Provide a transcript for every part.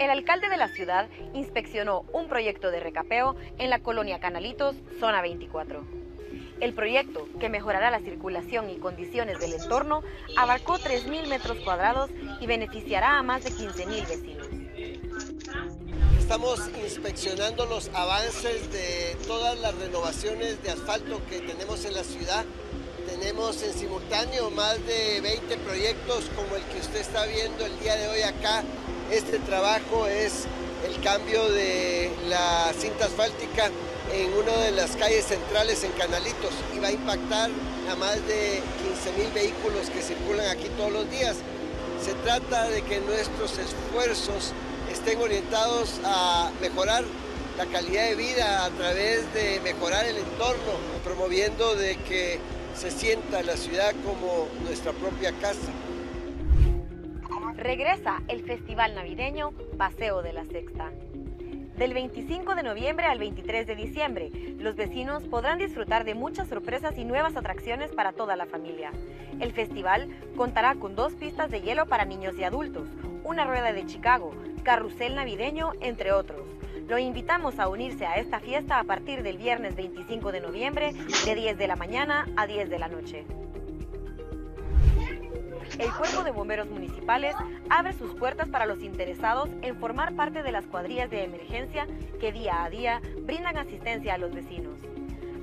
El alcalde de la ciudad inspeccionó un proyecto de recapeo en la colonia Canalitos, zona 24. El proyecto, que mejorará la circulación y condiciones del entorno, abarcó 3.000 metros cuadrados y beneficiará a más de 15.000 vecinos. Estamos inspeccionando los avances de todas las renovaciones de asfalto que tenemos en la ciudad. Tenemos en simultáneo más de 20 proyectos como el que usted está viendo el día de hoy acá este trabajo es el cambio de la cinta asfáltica en una de las calles centrales en Canalitos y va a impactar a más de 15.000 vehículos que circulan aquí todos los días. Se trata de que nuestros esfuerzos estén orientados a mejorar la calidad de vida a través de mejorar el entorno, promoviendo de que se sienta la ciudad como nuestra propia casa regresa el Festival Navideño Paseo de la Sexta. Del 25 de noviembre al 23 de diciembre, los vecinos podrán disfrutar de muchas sorpresas y nuevas atracciones para toda la familia. El festival contará con dos pistas de hielo para niños y adultos, una rueda de Chicago, carrusel navideño, entre otros. Lo invitamos a unirse a esta fiesta a partir del viernes 25 de noviembre de 10 de la mañana a 10 de la noche el Cuerpo de Bomberos Municipales abre sus puertas para los interesados en formar parte de las cuadrillas de emergencia que día a día brindan asistencia a los vecinos.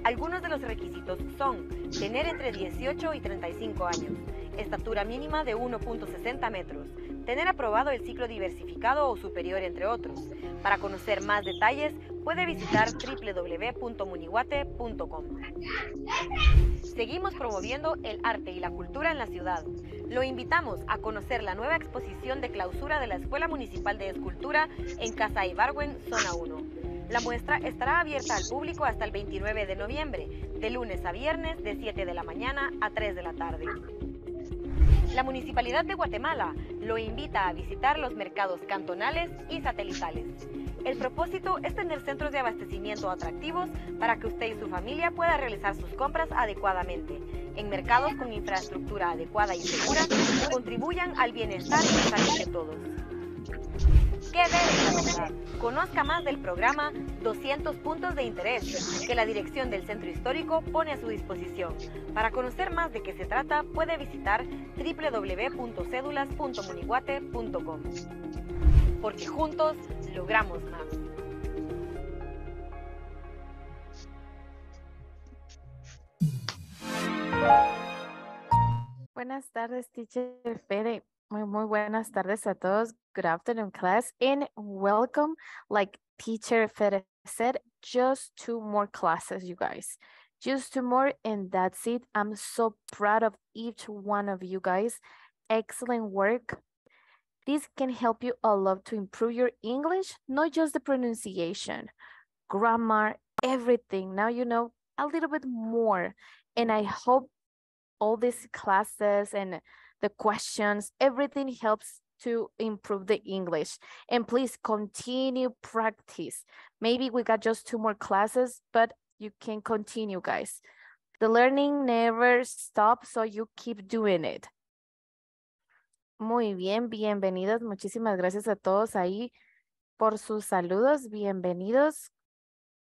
Algunos de los requisitos son tener entre 18 y 35 años, estatura mínima de 1.60 metros, tener aprobado el ciclo diversificado o superior, entre otros. Para conocer más detalles, puede visitar www.munihuate.com. Seguimos promoviendo el arte y la cultura en la ciudad. Lo invitamos a conocer la nueva exposición de clausura de la Escuela Municipal de Escultura en Casa Ibarwen, Zona 1. La muestra estará abierta al público hasta el 29 de noviembre, de lunes a viernes de 7 de la mañana a 3 de la tarde. La Municipalidad de Guatemala lo invita a visitar los mercados cantonales y satelitales. El propósito es tener centros de abastecimiento atractivos para que usted y su familia pueda realizar sus compras adecuadamente en mercados con infraestructura adecuada y segura contribuyan al bienestar y salud de todos. ¿Qué debe Conozca más del programa 200 puntos de interés que la dirección del Centro Histórico pone a su disposición. Para conocer más de qué se trata, puede visitar www.cedulas.muniguate.com. Porque juntos logramos más. Buenas tardes, teacher Fede. Muy, muy buenas tardes a todos. Good afternoon, class, and welcome. Like teacher Fede said, just two more classes, you guys. Just two more, and that's it. I'm so proud of each one of you guys. Excellent work. This can help you a lot to improve your English, not just the pronunciation, grammar, everything. Now you know a little bit more and I hope all these classes and the questions, everything helps to improve the English. And please continue practice. Maybe we got just two more classes, but you can continue, guys. The learning never stops, so you keep doing it. Muy bien, bienvenidos. Muchísimas gracias a todos ahí por sus saludos. Bienvenidos.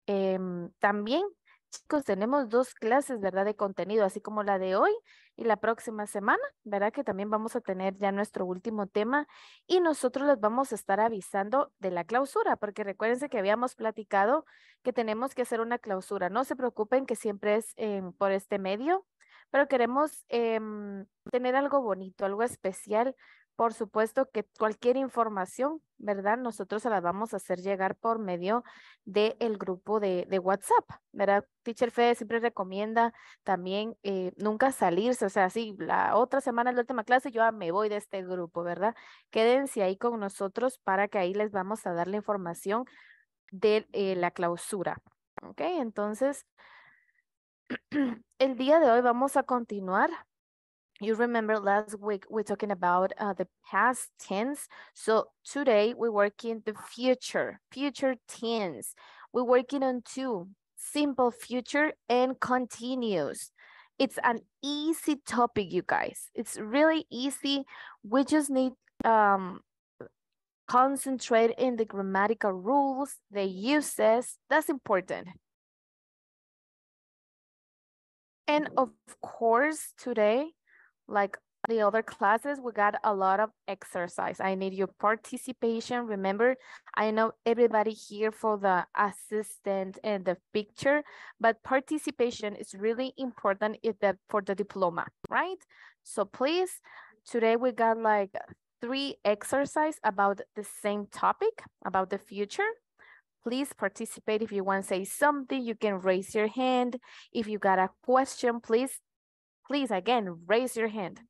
Eh, también Chicos, tenemos dos clases, ¿verdad? De contenido, así como la de hoy y la próxima semana, ¿verdad? Que también vamos a tener ya nuestro último tema y nosotros les vamos a estar avisando de la clausura, porque recuérdense que habíamos platicado que tenemos que hacer una clausura. No se preocupen que siempre es eh, por este medio, pero queremos em, tener algo bonito, algo especial por supuesto que cualquier información, ¿verdad? Nosotros se la vamos a hacer llegar por medio del grupo de, WhatsApp, ¿verdad? Teacher Fede siempre recomienda también eh, nunca salirse, o sea, si la otra semana es la última clase, yo me voy de este grupo, ¿verdad? Quédense ahí con nosotros para que ahí les vamos a dar la información de eh, la clausura, ¿ok? Entonces, el día de hoy vamos a continuar you remember last week we are talking about uh, the past tense. So today we are working the future, future tense. We're working on two, simple future and continuous. It's an easy topic, you guys. It's really easy. We just need um, concentrate in the grammatical rules, the uses. That's important. And of course, today like the other classes, we got a lot of exercise. I need your participation. Remember, I know everybody here for the assistant and the picture, but participation is really important if for the diploma, right? So please, today we got like three exercise about the same topic, about the future. Please participate if you want to say something, you can raise your hand. If you got a question, please please again raise your hand.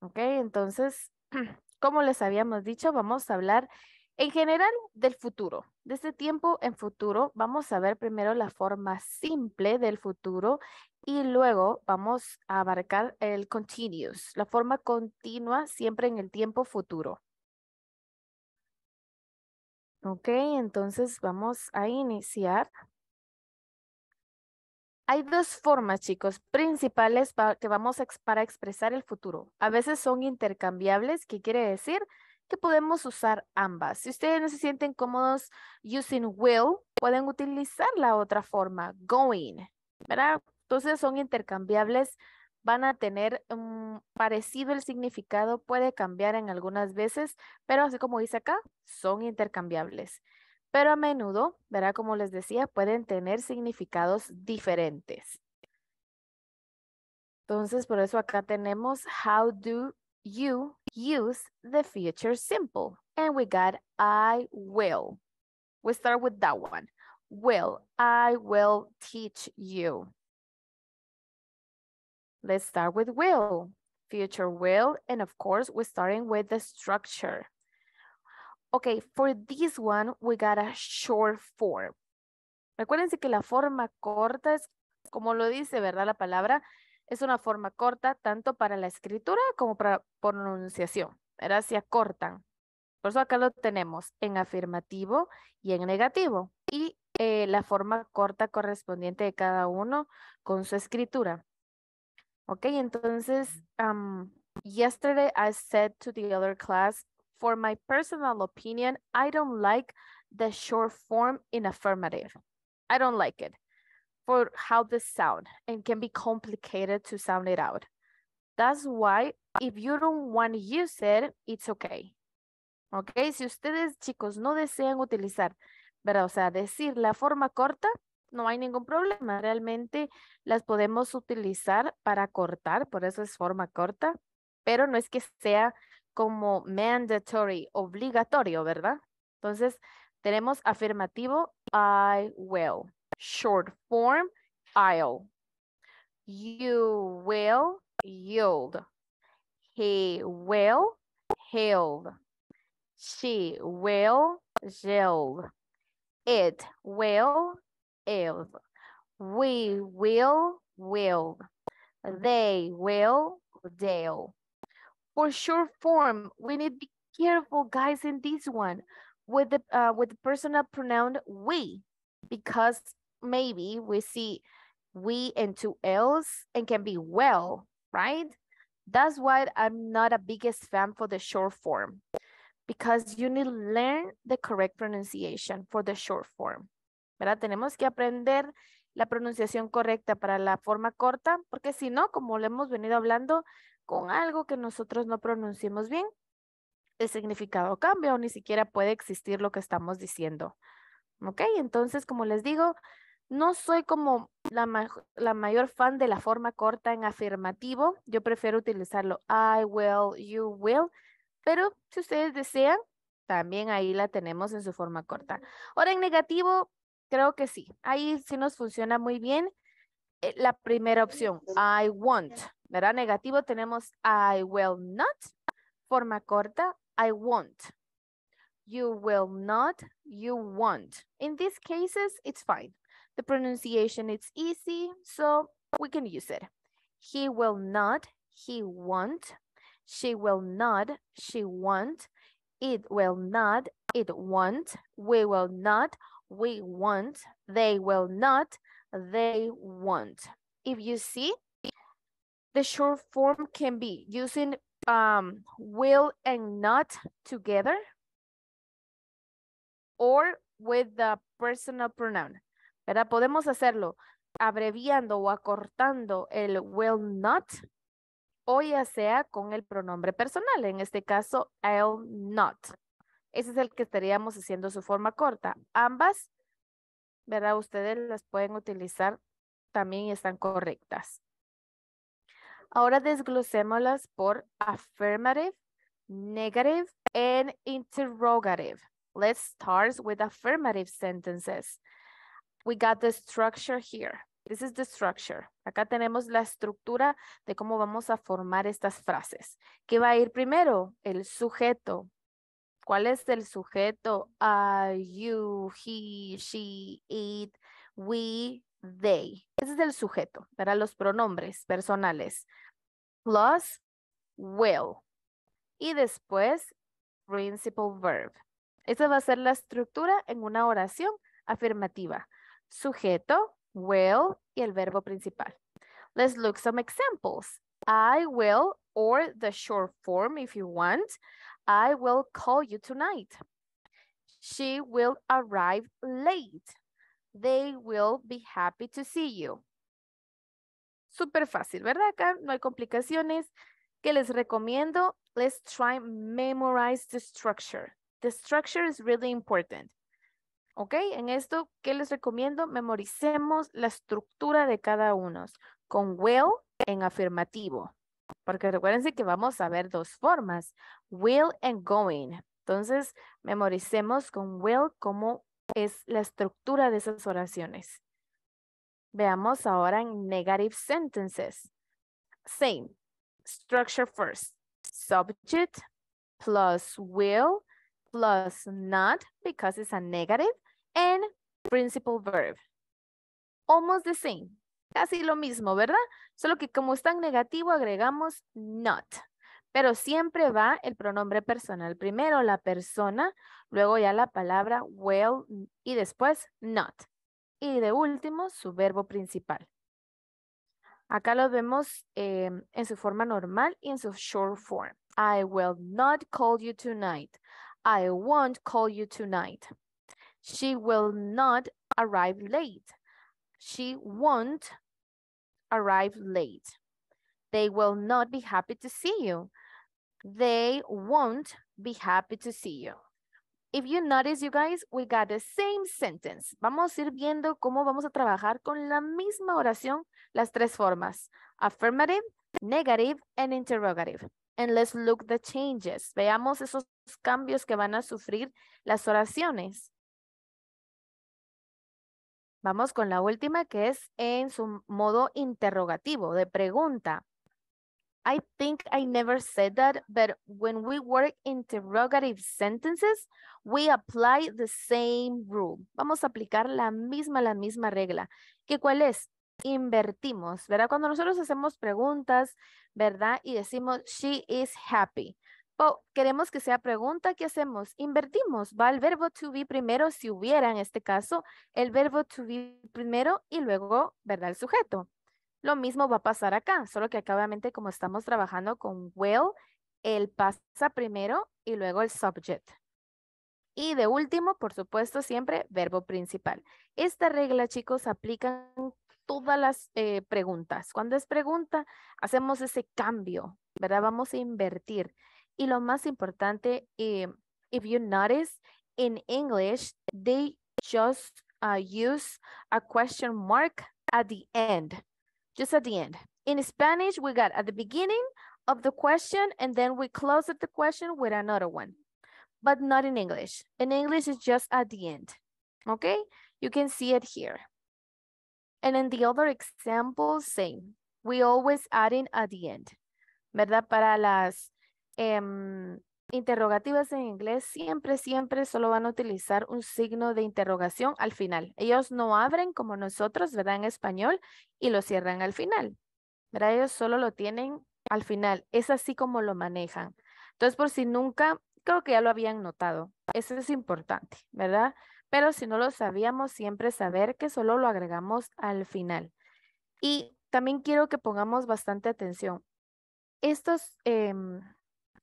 Ok, entonces, como les habíamos dicho, vamos a hablar en general del futuro. De este tiempo en futuro, vamos a ver primero la forma simple del futuro y luego vamos a abarcar el continuous, la forma continua siempre en el tiempo futuro. Ok, entonces vamos a iniciar. Hay dos formas, chicos, principales para, que vamos a, para expresar el futuro. A veces son intercambiables, que quiere decir que podemos usar ambas. Si ustedes no se sienten cómodos using will, pueden utilizar la otra forma, going, ¿verdad? Entonces son intercambiables, van a tener un mm, parecido el significado, puede cambiar en algunas veces, pero así como dice acá, son intercambiables. pero a menudo, verá como les decía, pueden tener significados diferentes. Entonces, por eso acá tenemos how do you use the future simple? And we got I will. We start with that one. Will, I will teach you. Let's start with will, future will, and of course, we're starting with the structure. Ok, for this one we got a short form. Recuérdense que la forma corta es, como lo dice, ¿verdad? La palabra es una forma corta tanto para la escritura como para pronunciación. ¿Verdad? Se acortan. Por eso acá lo tenemos en afirmativo y en negativo. Y eh, la forma corta correspondiente de cada uno con su escritura. Ok, entonces, yesterday I said to the other class, For my personal opinion, I don't like the short form in affirmative. I don't like it for how this sound and can be complicated to sound it out. That's why if you don't want to use it, it's okay. Okay, si ustedes chicos no desean utilizar, ¿verdad? O sea, decir la forma corta, no hay ningún problema. Realmente las podemos utilizar para cortar, por eso es forma corta, pero no es que sea como mandatory, obligatorio, ¿verdad? Entonces, tenemos afirmativo, I will. Short form, I'll. You will yield. He will held. She will yield. It will yield. We will will. They will they'll. For short form, we need to be careful, guys, in this one with the uh, with the personal pronoun we, because maybe we see we and two else and can be well, right? That's why I'm not a biggest fan for the short form because you need to learn the correct pronunciation for the short form. ¿verdad? Tenemos que aprender la pronunciación correcta para la forma corta, porque si no, como lo hemos venido hablando, con algo que nosotros no pronunciemos bien, el significado cambia o ni siquiera puede existir lo que estamos diciendo. ¿Ok? Entonces, como les digo, no soy como la, la, mayor fan de la forma corta en afirmativo. Yo prefiero utilizarlo I will, you will. Pero si ustedes desean, también ahí la tenemos en su forma corta. Ahora en negativo, creo que sí. Ahí sí nos funciona muy bien. Eh, la primera opción, I want. ¿Verdad? Negativo tenemos I will not. Forma corta, I won't. You will not, you want. In these cases, it's fine. The pronunciation is easy, so we can use it. He will not, he won't. She will not, she won't. It will not, it won't. We will not, we won't. They will not, they want. If you see, the short form can be using um, will and not together or with the personal pronoun. ¿Verdad? Podemos hacerlo abreviando o acortando el will not o ya sea con el pronombre personal, en este caso I'll not. Ese es el que estaríamos haciendo su forma corta. Ambas ¿verdad? Ustedes las pueden utilizar, también y están correctas. Ahora desglosémoslas por affirmative, negative, and interrogative. Let's start with affirmative sentences. We got the structure here. This is the structure. Acá tenemos la estructura de cómo vamos a formar estas frases. ¿Qué va a ir primero? El sujeto, ¿Cuál es el sujeto? I, you, he, she, it, we, they. Ese es el sujeto, para los pronombres personales. Plus, will. Y después, principal verb. Esa va a ser la estructura en una oración afirmativa. Sujeto, will y el verbo principal. Let's look some examples. I will or the short form if you want. I will call you tonight. She will arrive late. They will be happy to see you. Súper fácil, ¿verdad? Acá no hay complicaciones. ¿Qué les recomiendo? Let's try memorize the structure. The structure is really important. ¿Ok? En esto, ¿qué les recomiendo? Memoricemos la estructura de cada uno. Con will en afirmativo. Porque recuerden que vamos a ver dos formas, will and going. Entonces, memoricemos con will cómo es la estructura de esas oraciones. Veamos ahora en negative sentences. Same. Structure first. Subject plus will plus not because it's a negative and principal verb. Almost the same. Casi lo mismo, ¿verdad? Solo que como es en negativo agregamos not. Pero siempre va el pronombre personal. Primero la persona, luego ya la palabra will y después not. Y de último su verbo principal. Acá lo vemos em, en su forma normal y en su short form. I will not call you tonight. I won't call you tonight. She will not arrive late. She won't arrive late. They will not be happy to see you. They won't be happy to see you. If you notice, you guys, we got the same sentence. Vamos a ir viendo cómo vamos a trabajar con la misma oración, las tres formas. Affirmative, negative, and interrogative. And let's look the changes. Veamos esos cambios que van a sufrir las oraciones. Vamos con la última que es en su modo interrogativo, de pregunta. I think I never said that, but when we work interrogative sentences, we apply the same rule. Vamos a aplicar la misma, la misma regla. ¿Qué cuál es? Invertimos, ¿verdad? Cuando nosotros hacemos preguntas, ¿verdad? Y decimos, she is happy queremos que sea pregunta, ¿qué hacemos? Invertimos, va el verbo to be primero, si hubiera en este caso, el verbo to be primero y luego, ¿verdad? El sujeto. Lo mismo va a pasar acá, solo que acá obviamente como estamos trabajando con will, el pasa primero y luego el subject. Y de último, por supuesto, siempre verbo principal. Esta regla, chicos, aplica en todas las eh, preguntas. Cuando es pregunta, hacemos ese cambio, ¿verdad? Vamos a invertir. Y lo más importante, eh, if you notice, in English, they just uh, use a question mark at the end, just at the end. In Spanish, we got at the beginning of the question, and then we close at the question with another one, but not in English. In English, it's just at the end, okay? You can see it here. And in the other example, same. We always add in at the end, ¿verdad? Para las Em, interrogativas en inglés siempre, siempre solo van a utilizar un signo de interrogación al final. Ellos no abren como nosotros, ¿verdad? En español y lo cierran al final. ¿Verdad? Ellos solo lo tienen al final. Es así como lo manejan. Entonces, por si nunca, creo que ya lo habían notado. Eso es importante, ¿verdad? Pero si no lo sabíamos, siempre saber que solo lo agregamos al final. Y también quiero que pongamos bastante atención. Estos... Eh,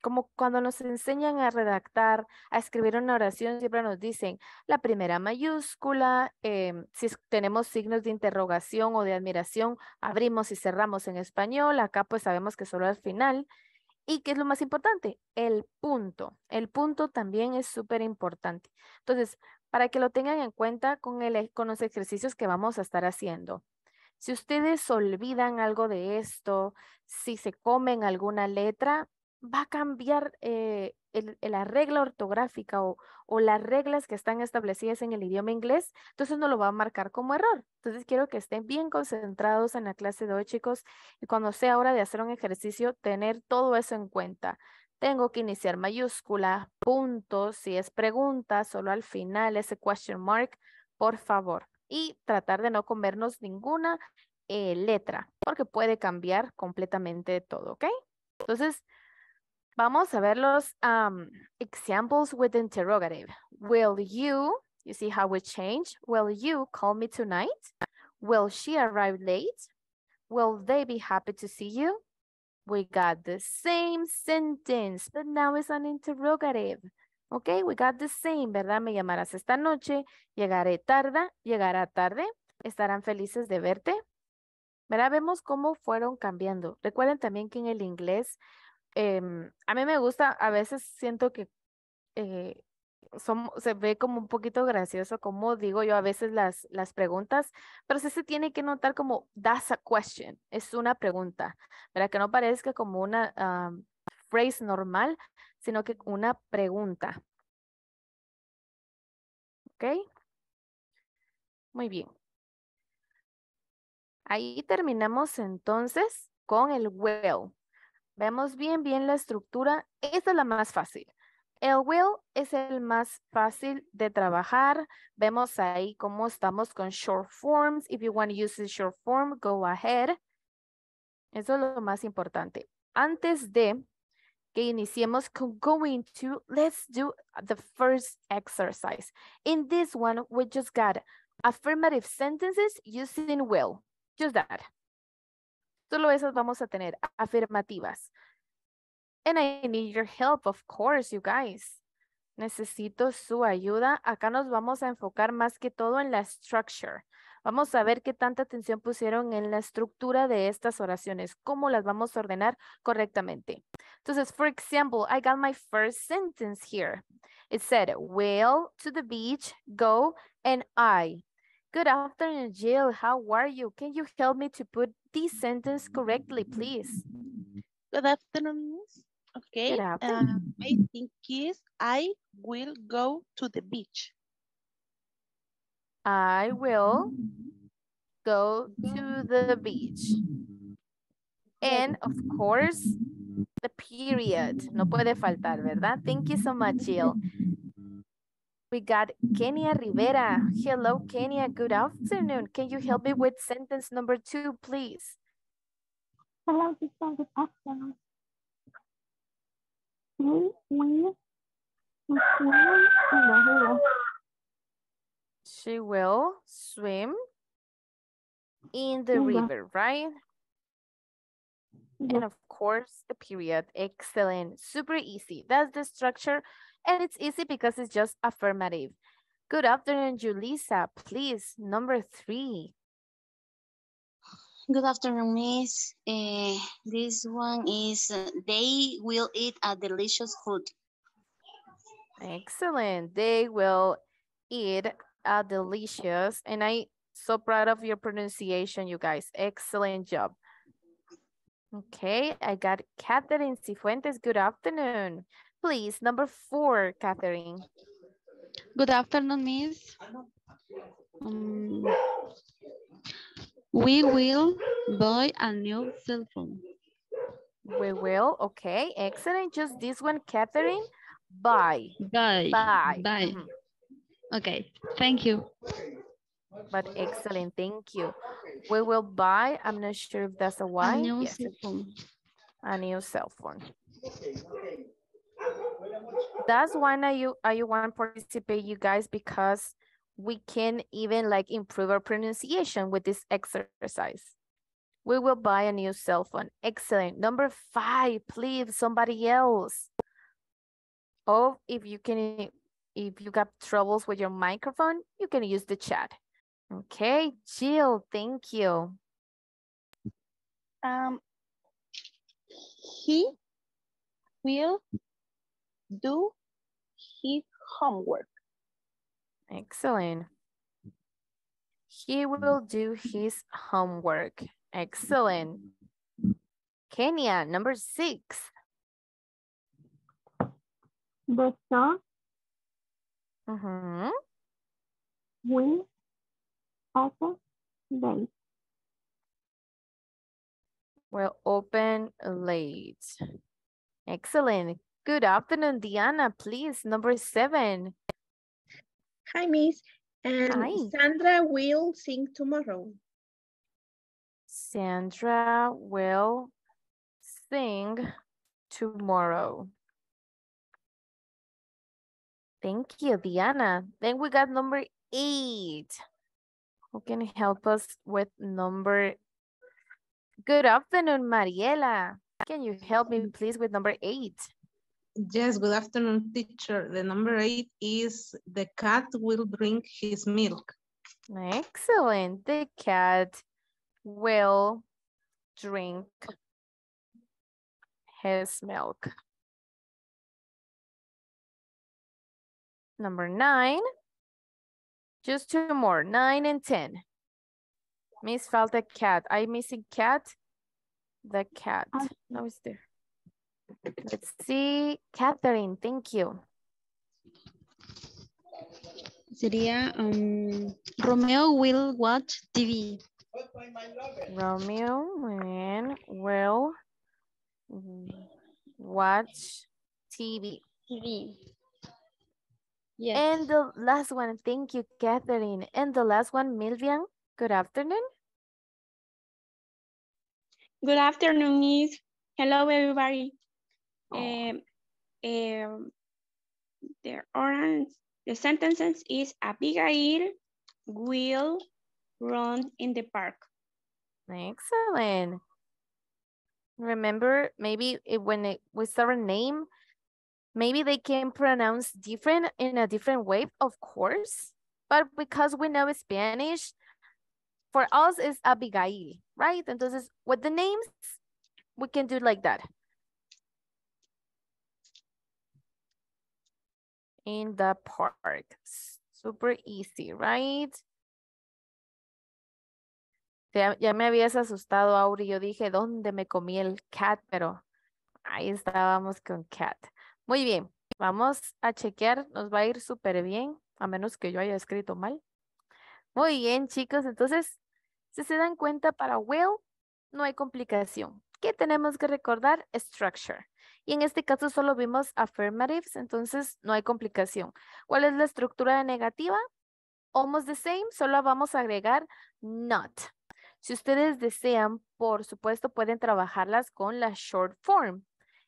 como cuando nos enseñan a redactar, a escribir una oración, siempre nos dicen la primera mayúscula, em, si tenemos signos de interrogación o de admiración, abrimos y cerramos en español, acá pues sabemos que solo al final. ¿Y qué es lo más importante? El punto. El punto también es súper importante. Entonces, para que lo tengan en cuenta con, e, con los ejercicios que vamos a estar haciendo. Si ustedes olvidan algo de esto, si se comen alguna letra, va a cambiar eh, la regla ortográfica o, las reglas que están establecidas en el idioma inglés, entonces no lo va a marcar como error. Entonces quiero que estén bien concentrados en la clase de hoy, chicos, y cuando sea hora de hacer un ejercicio, tener todo eso en cuenta. Tengo que iniciar mayúscula, puntos, si es pregunta, solo al final ese question mark, por favor. Y tratar de no comernos ninguna eh, letra, porque puede cambiar completamente todo, ¿ok? Entonces, Vamos a ver los um, examples with interrogative. Will you, you see how we change? Will you call me tonight? Will she arrive late? Will they be happy to see you? We got the same sentence, but now it's an interrogative. Okay, we got the same, ¿verdad? Me llamarás esta noche, llegaré tarde. llegará tarde, estarán felices de verte. ¿Verdad? Vemos cómo fueron cambiando. Recuerden también que en el inglés Em, a mí me gusta, a veces siento que eh, se ve como un poquito gracioso, como digo yo a veces las, las preguntas, pero sí se tiene que notar como that's a question, es una pregunta, para que no parezca como una frase ah, phrase normal, sino que una pregunta. ¿Ok? Muy bien. Ahí terminamos entonces con el well. Vemos bien, bien la estructura. Esta es la más fácil. El will es el más fácil de trabajar. Vemos ahí cómo estamos con short forms. If you want to use the short form, go ahead. Eso es lo más importante. Antes de que iniciemos con going to, let's do the first exercise. In this one, we just got affirmative sentences using will. Just that. Solo esas vamos a tener afirmativas. And I need your help, of course, you guys. Necesito su ayuda. Acá nos vamos a enfocar más que todo en la structure. Vamos a ver qué tanta atención pusieron en la estructura de estas oraciones, cómo las vamos a ordenar correctamente. Entonces, for example, I got my first sentence here. It said, will to the beach, go, and I. Good afternoon, Jill. How are you? Can you help me to put this sentence correctly, please? Good afternoon, miss. Okay. Good uh, afternoon. I think is I will go to the beach. I will go to the beach. And of course, the period. No puede faltar, ¿verdad? Thank you so much, Jill we got Kenya Rivera. Hello, Kenya. Good afternoon. Can you help me with sentence number two, please? Hello, Good afternoon. the She will swim in the river, right? And of course, the period. Excellent. Super easy. That's the structure and it's easy because it's just affirmative. Good afternoon, Julissa. Please, number three. Good afternoon, Miss. Uh, this one is uh, they will eat a delicious food. Excellent. They will eat a delicious, and I so proud of your pronunciation, you guys. Excellent job. Okay, I got Catherine Cifuentes. Good afternoon please. Number four, Catherine. Good afternoon, Miss. Um, we will buy a new cell phone. We will, okay, excellent. Just this one, Catherine. Bye. Bye. Bye. Bye. Mm -hmm. Okay, thank you. But excellent, thank you. We will buy, I'm not sure if that's a why. A new yes. cell phone. A new cell phone that's why I you are you want to participate, you guys, because we can even like improve our pronunciation with this exercise. We will buy a new cell phone. Excellent. Number five, please, somebody else. Or oh, if you can, if you got troubles with your microphone, you can use the chat. Okay, Jill, thank you. Um, he will do his homework. Excellent. He will do his homework. Excellent. Kenya, number six. The sun mm -hmm. will open late. Will open late. Excellent. Good afternoon, Diana. Please, number seven. Hi, Miss. And Hi. Sandra will sing tomorrow. Sandra will sing tomorrow. Thank you, Diana. Then we got number eight. Who can help us with number? Good afternoon, Mariela. Can you help me please with number eight? Yes, good afternoon, teacher. The number eight is the cat will drink his milk. Excellent. The cat will drink his milk. Number nine. Just two more, nine and 10. Miss felt a cat. I missing cat. The cat. No, ah, it's there. Let's see, Catherine, thank you. Sería um, Romeo will watch TV. Romeo and will watch TV. TV. Yes. And the last one, thank you, Catherine. And the last one, Milvian, good afternoon. Good afternoon, Miss. Hello, everybody. Um, oh. um, the orange, the sentences is Abigail will run in the park. Excellent. Remember, maybe it, when it, was our name, maybe they can pronounce different in a different way, of course, but because we know Spanish, for us is Abigail, right? Entonces, with the names, we can do like that. in the park. Super easy, right? Ya, ya me habías asustado, Auri. Yo dije, ¿dónde me comí el cat? Pero ahí estábamos con cat. Muy bien, vamos a chequear. Nos va a ir súper bien, a menos que yo haya escrito mal. Muy bien, chicos. Entonces, si se dan cuenta, para will no hay complicación. ¿Qué tenemos que recordar? Structure. Y en este caso solo vimos affirmatives, entonces no hay complicación. ¿Cuál es la estructura de negativa? Almost the same, solo vamos a agregar not. Si ustedes desean, por supuesto, pueden trabajarlas con la short form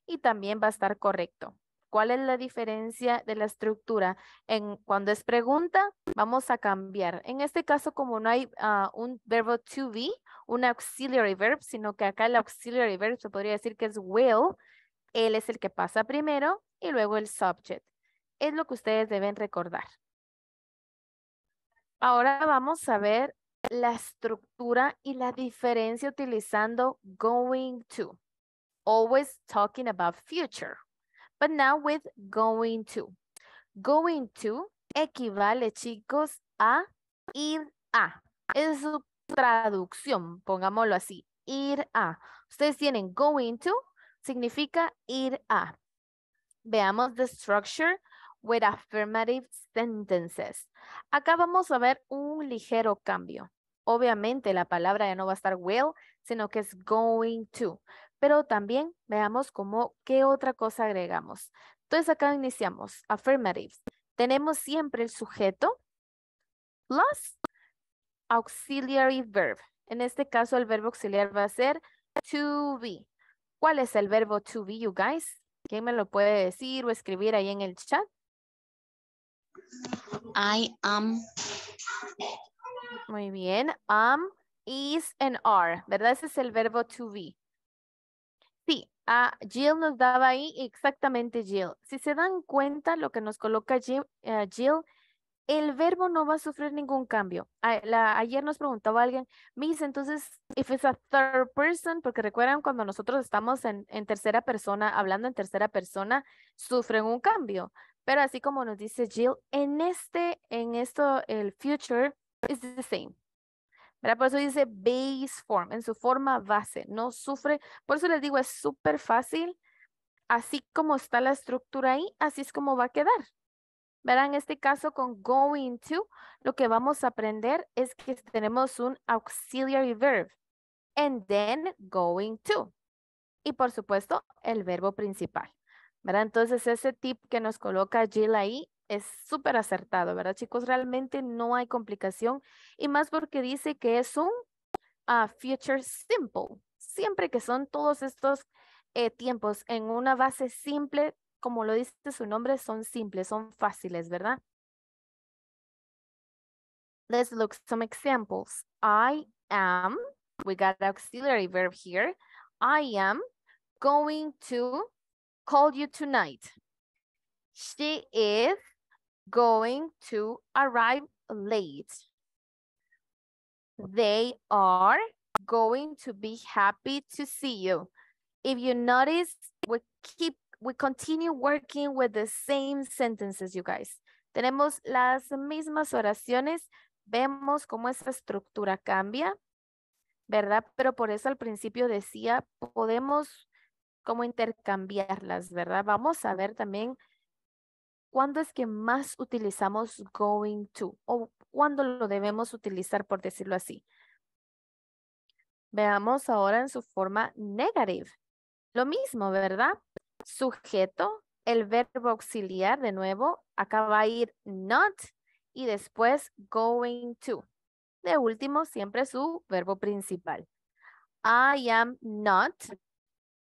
y también va a estar correcto. ¿Cuál es la diferencia de la estructura? En, cuando es pregunta, vamos a cambiar. En este caso, como no hay ah, un verbo to be, un auxiliary verb, sino que acá el auxiliary verb se podría decir que es will, él es el que pasa primero y luego el subject. Es lo que ustedes deben recordar. Ahora vamos a ver la estructura y la diferencia utilizando going to. Always talking about future, but now with going to. Going to equivale, chicos, a ir a. Es su traducción, pongámoslo así, ir a. Ustedes tienen going to significa ir a. Veamos the structure with affirmative sentences. Acá vamos a ver un ligero cambio. Obviamente la palabra ya no va a estar will, sino que es going to. Pero también veamos cómo, qué otra cosa agregamos. Entonces acá iniciamos, affirmatives. Tenemos siempre el sujeto plus auxiliary verb. En este caso el verbo auxiliar va a ser to be. ¿Cuál es el verbo to be, you guys? ¿Quién me lo puede decir o escribir ahí en el chat? I am. Muy bien. Am, is, and are. ¿Verdad? Ese es el verbo to be. Sí, ah, Jill nos daba ahí exactamente Jill. Si se dan cuenta, lo que nos coloca eh, Jill, Jill el verbo no va a sufrir ningún cambio. ayer nos preguntaba alguien, Miss, entonces, if it's a third person, porque recuerdan cuando nosotros estamos en, tercera persona, hablando en tercera persona, sufren un cambio. Pero así como nos dice Jill, en este, en esto, el future is the same. Por eso dice base form, en su forma base, no sufre. Por eso les digo, es súper fácil. Así como está la estructura ahí, así es como va a quedar. Verán, en este caso con going to, lo que vamos a aprender es que tenemos un auxiliary verb. And then going to. Y por supuesto, el verbo principal. ¿Verdad? Entonces, ese tip que nos coloca Jill ahí es súper acertado, ¿verdad, chicos? Realmente no hay complicación. Y más porque dice que es un ah, future simple. Siempre que son todos estos eh, tiempos en una base simple, como lo dice su nombre, son simples, son fáciles, ¿verdad? Let's look some examples. I am, we got auxiliary verb here. I am going to call you tonight. She is going to arrive late. They are going to be happy to see you. If you notice, we keep we continue working with the same sentences, you guys. Tenemos las mismas oraciones, vemos cómo esta estructura cambia, ¿verdad? Pero por eso al principio decía, podemos como intercambiarlas, ¿verdad? Vamos a ver también cuándo es que más utilizamos going to o cuándo lo debemos utilizar, por decirlo así. Veamos ahora en su forma negative. Lo mismo, ¿verdad? sujeto, el verbo auxiliar de nuevo, acá va a ir not y después going to. De último, siempre su verbo principal. I am not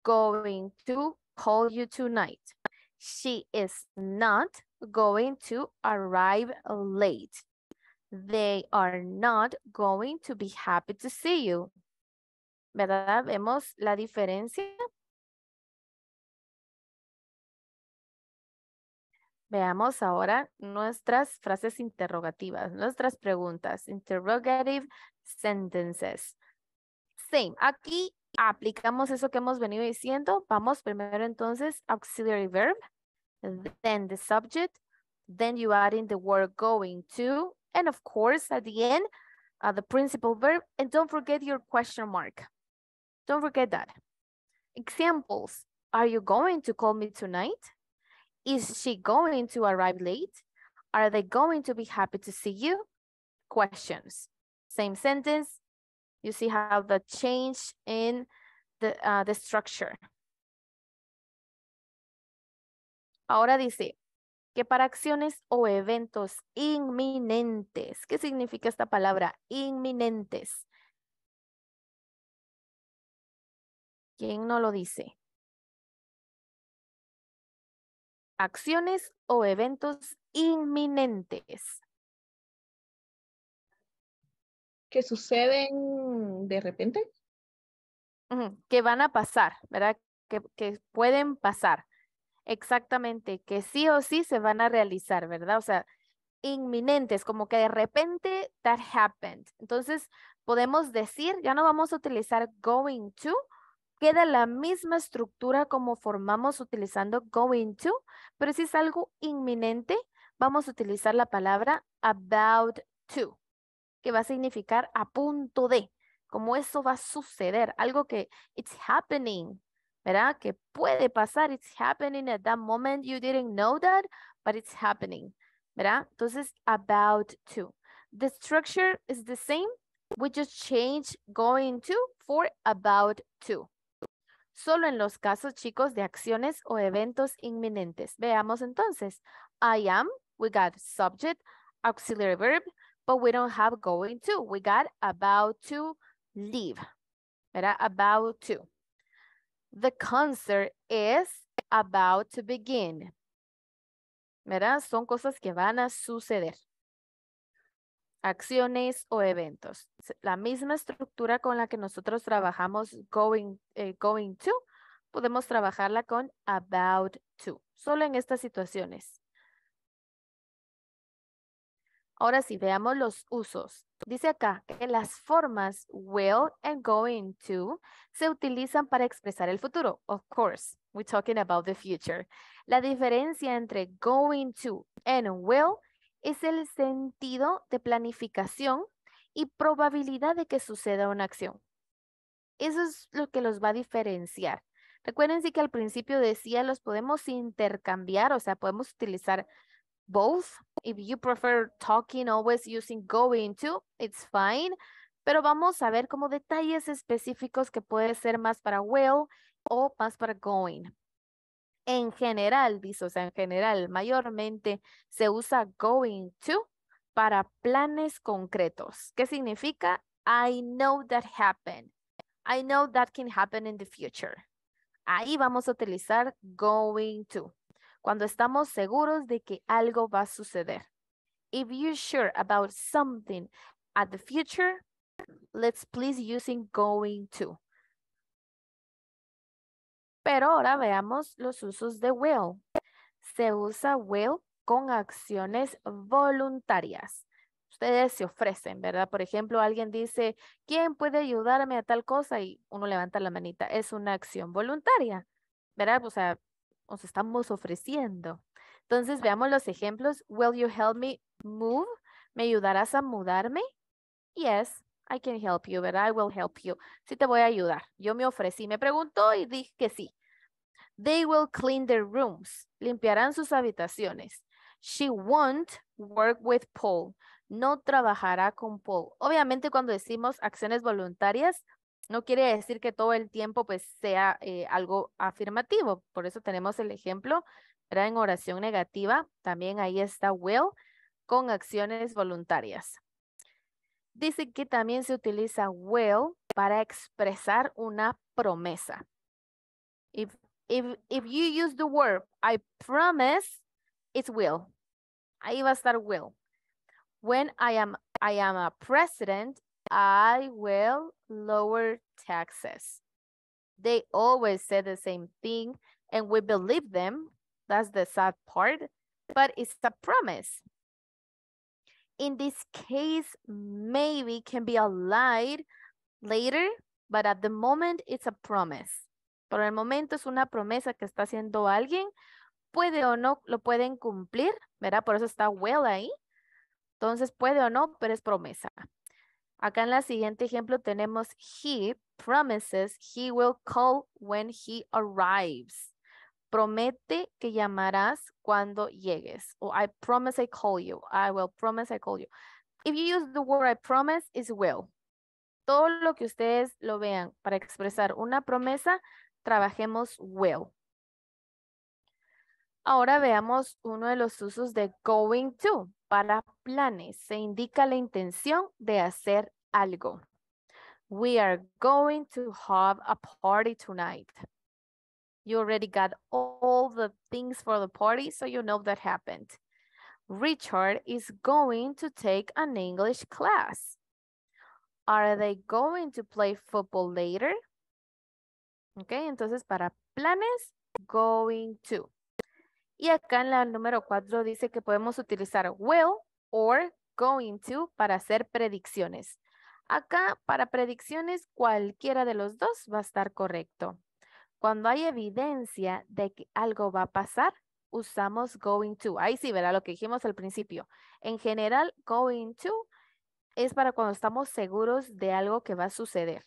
going to call you tonight. She is not going to arrive late. They are not going to be happy to see you. ¿Verdad? Vemos la diferencia Veamos ahora nuestras frases interrogativas, nuestras preguntas. Interrogative sentences. Same. Aquí aplicamos eso que hemos venido diciendo. Vamos primero entonces auxiliary verb, then the subject, then you add in the word going to, and of course at the end, uh, the principal verb, and don't forget your question mark. Don't forget that. Examples, are you going to call me tonight? Is she going to arrive late? Are they going to be happy to see you? Questions. Same sentence. You see how the change in the, uh, structure. Ahora dice, que para acciones o eventos inminentes. ¿Qué significa esta palabra? Inminentes. ¿Quién no lo dice? acciones o eventos inminentes. Que suceden de repente. Que van a pasar, ¿verdad? Que, que, pueden pasar. Exactamente, que sí o sí se van a realizar, ¿verdad? O sea, inminentes, como que de repente that happened. Entonces, podemos decir, ya no vamos a utilizar going to, queda la misma estructura como formamos utilizando going to, pero si es algo inminente, vamos a utilizar la palabra about to, que va a significar a punto de, como eso va a suceder, algo que it's happening, ¿verdad? Que puede pasar, it's happening at that moment, you didn't know that, but it's happening, ¿verdad? Entonces, about to. The structure is the same, we just change going to for about to solo en los casos chicos de acciones o eventos inminentes. Veamos entonces. I am, we got subject, auxiliary verb, but we don't have going to. We got about to leave. ¿Verdad? About to. The concert is about to begin. ¿Verdad? Son cosas que van a suceder acciones o eventos. La misma estructura con la que nosotros trabajamos going, eh, going to, podemos trabajarla con about to, solo en estas situaciones. Ahora sí, veamos los usos. Dice acá que las formas will and going to se utilizan para expresar el futuro. Of course, we're talking about the future. La diferencia entre going to and will es el sentido de planificación y probabilidad de que suceda una acción. Eso es lo que los va a diferenciar. Recuerden que al principio decía los podemos intercambiar, o sea, podemos utilizar both. If you prefer talking, always using going to, it's fine. Pero vamos a ver como detalles específicos que puede ser más para will o más para going. En general, dice, o sea, en general, mayormente se usa going to para planes concretos. ¿Qué significa? I know that happened. I know that can happen in the future. Ahí vamos a utilizar going to, cuando estamos seguros de que algo va a suceder. If you're sure about something at the future, let's please using going to. Pero ahora veamos los usos de will. Se usa will con acciones voluntarias. Ustedes se ofrecen, ¿verdad? Por ejemplo, alguien dice, ¿quién puede ayudarme a tal cosa? Y uno levanta la manita. Es una acción voluntaria, ¿verdad? O sea, nos estamos ofreciendo. Entonces, veamos los ejemplos. Will you help me move? ¿Me ayudarás a mudarme? Yes, I can help you, but I will help you. Sí te voy a ayudar. Yo me ofrecí, me preguntó y dije que sí. They will clean their rooms. Limpiarán sus habitaciones. She won't work with Paul. No trabajará con Paul. Obviamente cuando decimos acciones voluntarias, no quiere decir que todo el tiempo pues sea eh, algo afirmativo. Por eso tenemos el ejemplo, era en oración negativa, también ahí está will con acciones voluntarias. Dice que también se utiliza will para expresar una promesa. If, if, if you use the word I promise, it's will. Ahí va a estar will. When I am, I am a president, I will lower taxes. They always say the same thing and we believe them. That's the sad part, but it's a promise. In this case, maybe can be a lie later, but at the moment it's a promise. Por el momento es una promesa que está haciendo alguien. Puede o no, lo pueden cumplir, ¿verdad? Por eso está well ahí. Entonces puede o no, pero es promesa. Acá en el siguiente ejemplo tenemos he promises he will call when he arrives promete que llamarás cuando llegues. O I promise I call you. I will promise I call you. If you use the word I promise, it's will. Todo lo que ustedes lo vean para expresar una promesa, trabajemos will. Ahora veamos uno de los usos de going to. Para planes se indica la intención de hacer algo. We are going to have a party tonight. You already got all the things for the party, so you know that happened. Richard is going to take an English class. Are they going to play football later? Okay, entonces para planes, going to. Y acá en la número 4 dice que podemos utilizar will or going to para hacer predicciones. Acá para predicciones cualquiera de los dos va a estar correcto. Cuando hay evidencia de que algo va a pasar, usamos going to. Ahí sí, ¿verdad? lo que dijimos al principio. En general, going to es para cuando estamos seguros de algo que va a suceder.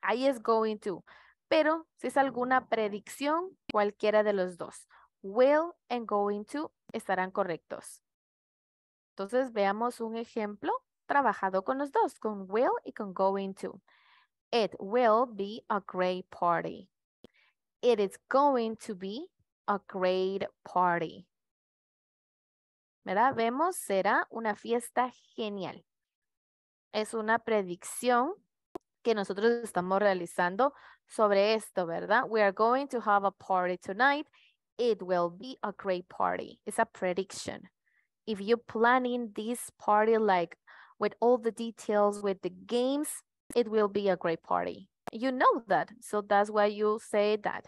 Ahí es going to. Pero si es alguna predicción, cualquiera de los dos. Will and going to estarán correctos. Entonces veamos un ejemplo trabajado con los dos, con will y con going to. It will be a great party. It is going to be a great party. ¿Verdad? Vemos, será una fiesta genial. Es una predicción que nosotros estamos realizando sobre esto, ¿verdad? We are going to have a party tonight. It will be a great party. It's a prediction. If you're planning this party like with all the details, with the games, it will be a great party. You know that, so that's why you say that.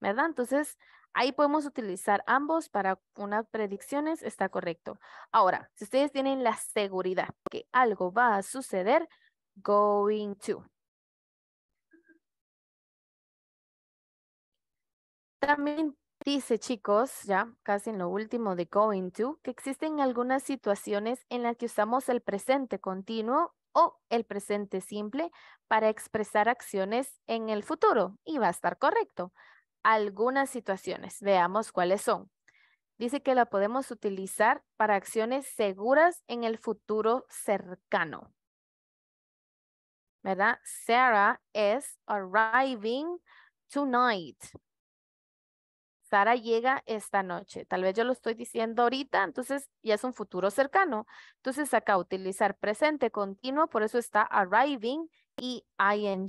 ¿Verdad? Entonces, ahí podemos utilizar ambos para unas predicciones, está correcto. Ahora, si ustedes tienen la seguridad que algo va a suceder, going to. También dice, chicos, ya casi en lo último de going to, que existen algunas situaciones en las que usamos el presente continuo o el presente simple para expresar acciones en el futuro y va a estar correcto. Algunas situaciones, veamos cuáles son. Dice que la podemos utilizar para acciones seguras en el futuro cercano. ¿Verdad? Sarah is arriving tonight. Sara llega esta noche. Tal vez yo lo estoy diciendo ahorita, entonces ya es un futuro cercano. Entonces acá utilizar presente continuo, por eso está arriving y e ing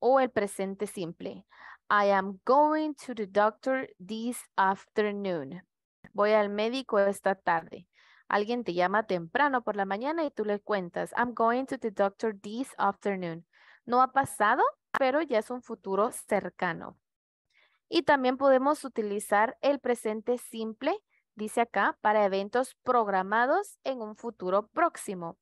o el presente simple. I am going to the doctor this afternoon. Voy al médico esta tarde. Alguien te llama temprano por la mañana y tú le cuentas, I'm going to the doctor this afternoon. No ha pasado, pero ya es un futuro cercano. Y también podemos utilizar el presente simple, dice acá, para eventos programados en un futuro próximo.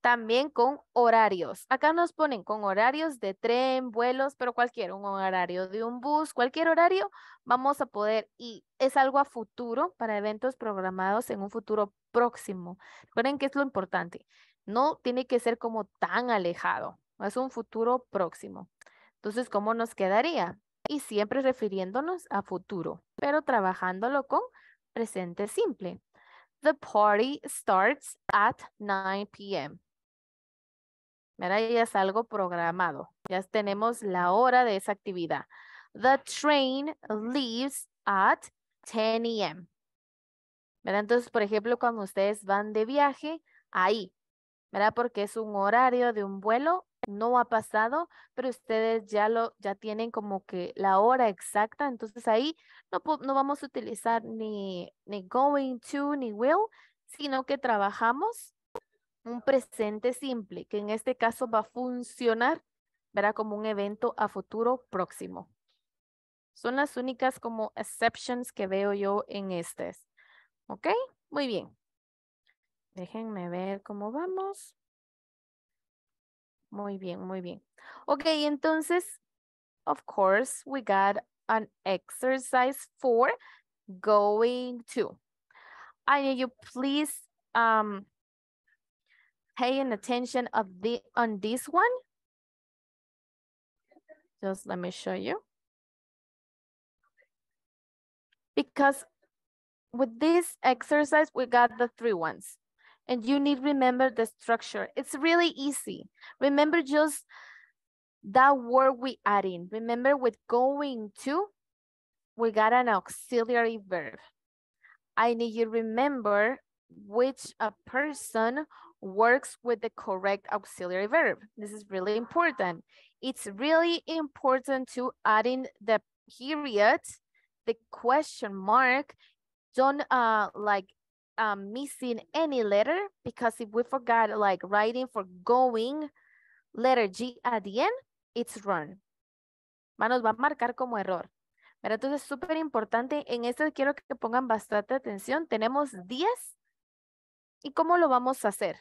También con horarios. Acá nos ponen con horarios de tren, vuelos, pero cualquier, un horario de un bus, cualquier horario, vamos a poder, y es algo a futuro para eventos programados en un futuro próximo. Recuerden que es lo importante. No tiene que ser como tan alejado, es un futuro próximo. Entonces, ¿cómo nos quedaría? y siempre refiriéndonos a futuro, pero trabajándolo con presente simple. The party starts at 9 p.m. Mira, ya es algo programado. Ya tenemos la hora de esa actividad. The train leaves at 10 a.m. ¿Verdad? Entonces, por ejemplo, cuando ustedes van de viaje, ahí, ¿verdad? Porque es un horario de un vuelo no ha pasado, pero ustedes ya lo ya tienen como que la hora exacta, entonces ahí no, no vamos a utilizar ni, ni going to ni will, sino que trabajamos un presente simple, que en este caso va a funcionar, verá como un evento a futuro próximo. Son las únicas como exceptions que veo yo en este. ¿Ok? Muy bien. Déjenme ver cómo vamos. Muy bien, muy bien. Ok, entonces, of course, we got an exercise for going to. I need you please um, paying attention of the on this one. Just let me show you. Because with this exercise, we got the three ones and you need remember the structure. It's really easy. Remember just that word we adding. Remember with going to, we got an auxiliary verb. I need you remember which a person works with the correct auxiliary verb. This is really important. It's really important to add in the period, the question mark. Don't uh, like Um, missing any letter because if we forgot like writing for going letter G at the end, it's wrong. Nos va a marcar como error. Pero entonces súper importante, en esto quiero que pongan bastante atención. Tenemos 10. ¿Y cómo lo vamos a hacer?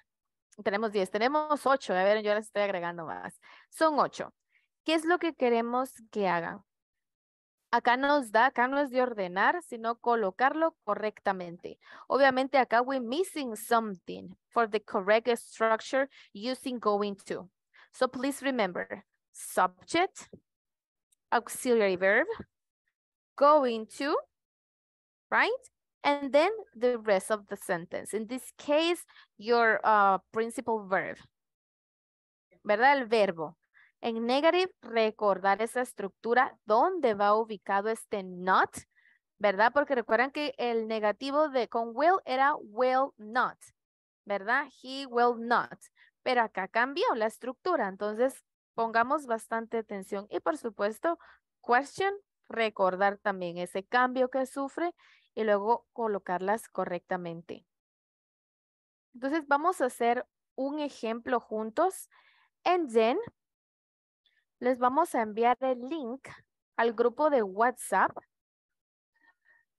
Tenemos 10, tenemos 8. A ver, yo les estoy agregando más. Son 8. ¿Qué es lo que queremos que hagan? acá nos da, acá no es de ordenar, sino colocarlo correctamente. Obviamente acá we missing something for the correct structure using going to. So please remember, subject, auxiliary verb, going to, right? And then the rest of the sentence. In this case, your uh, principal verb. ¿Verdad? El verbo. En negative, recordar esa estructura, dónde va ubicado este not, ¿verdad? Porque recuerdan que el negativo de con will era will not, ¿verdad? He will not. Pero acá cambió la estructura, entonces pongamos bastante atención. Y por supuesto, question, recordar también ese cambio que sufre y luego colocarlas correctamente. Entonces vamos a hacer un ejemplo juntos. en then les vamos a enviar el link al grupo de WhatsApp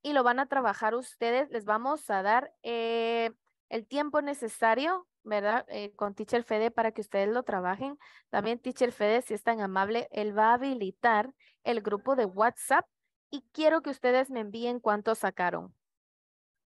y lo van a trabajar ustedes. Les vamos a dar eh, el tiempo necesario, ¿verdad? Eh, con Teacher Fede para que ustedes lo trabajen. También Teacher Fede, si es tan amable, él va a habilitar el grupo de WhatsApp y quiero que ustedes me envíen cuánto sacaron.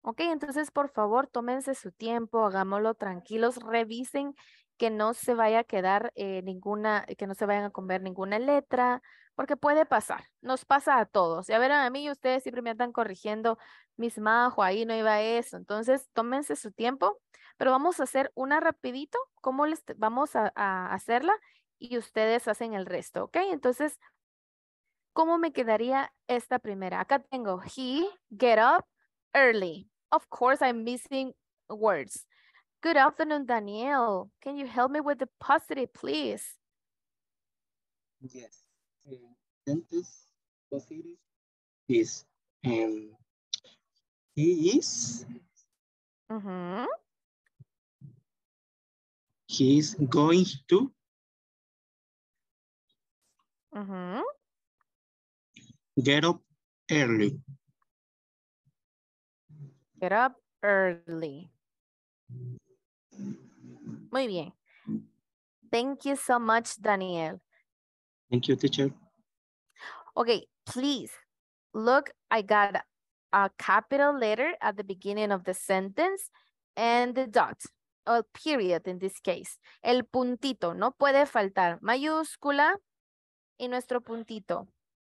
Ok, entonces por favor tómense su tiempo, hagámoslo tranquilos, revisen que no se vaya a quedar eh, ninguna, que no se vayan a comer ninguna letra, porque puede pasar, nos pasa a todos. Ya verán, a mí ustedes siempre me están corrigiendo, mis majo, ahí no iba eso. Entonces, tómense su tiempo, pero vamos a hacer una rapidito, cómo les vamos a, a hacerla y ustedes hacen el resto, ¿ok? Entonces, ¿cómo me quedaría esta primera? Acá tengo he, get up early. Of course, I'm missing words. Good afternoon, Daniel. Can you help me with the positive, please? Yes. Um, sentence positive is um, he is. Mm -hmm. He is going to. Mm -hmm. Get up early. Get up early. Muy bien. Thank you so much, Daniel. Thank you, teacher. Okay, please. Look, I got a capital letter at the beginning of the sentence and the dot, a period in this case. El puntito, no puede faltar. Mayúscula y nuestro puntito,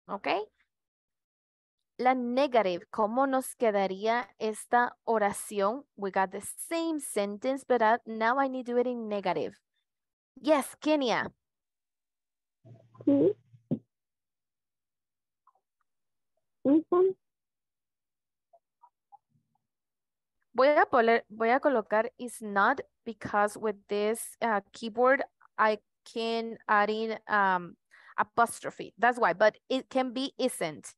okay? la negative, ¿cómo nos quedaría esta oración? We got the same sentence, but I, uh, now I need to do it in negative. Yes, Kenya. Mm -hmm. Voy a, poner, voy a colocar is not because with this uh, keyboard I can add in um, apostrophe. That's why, but it can be isn't.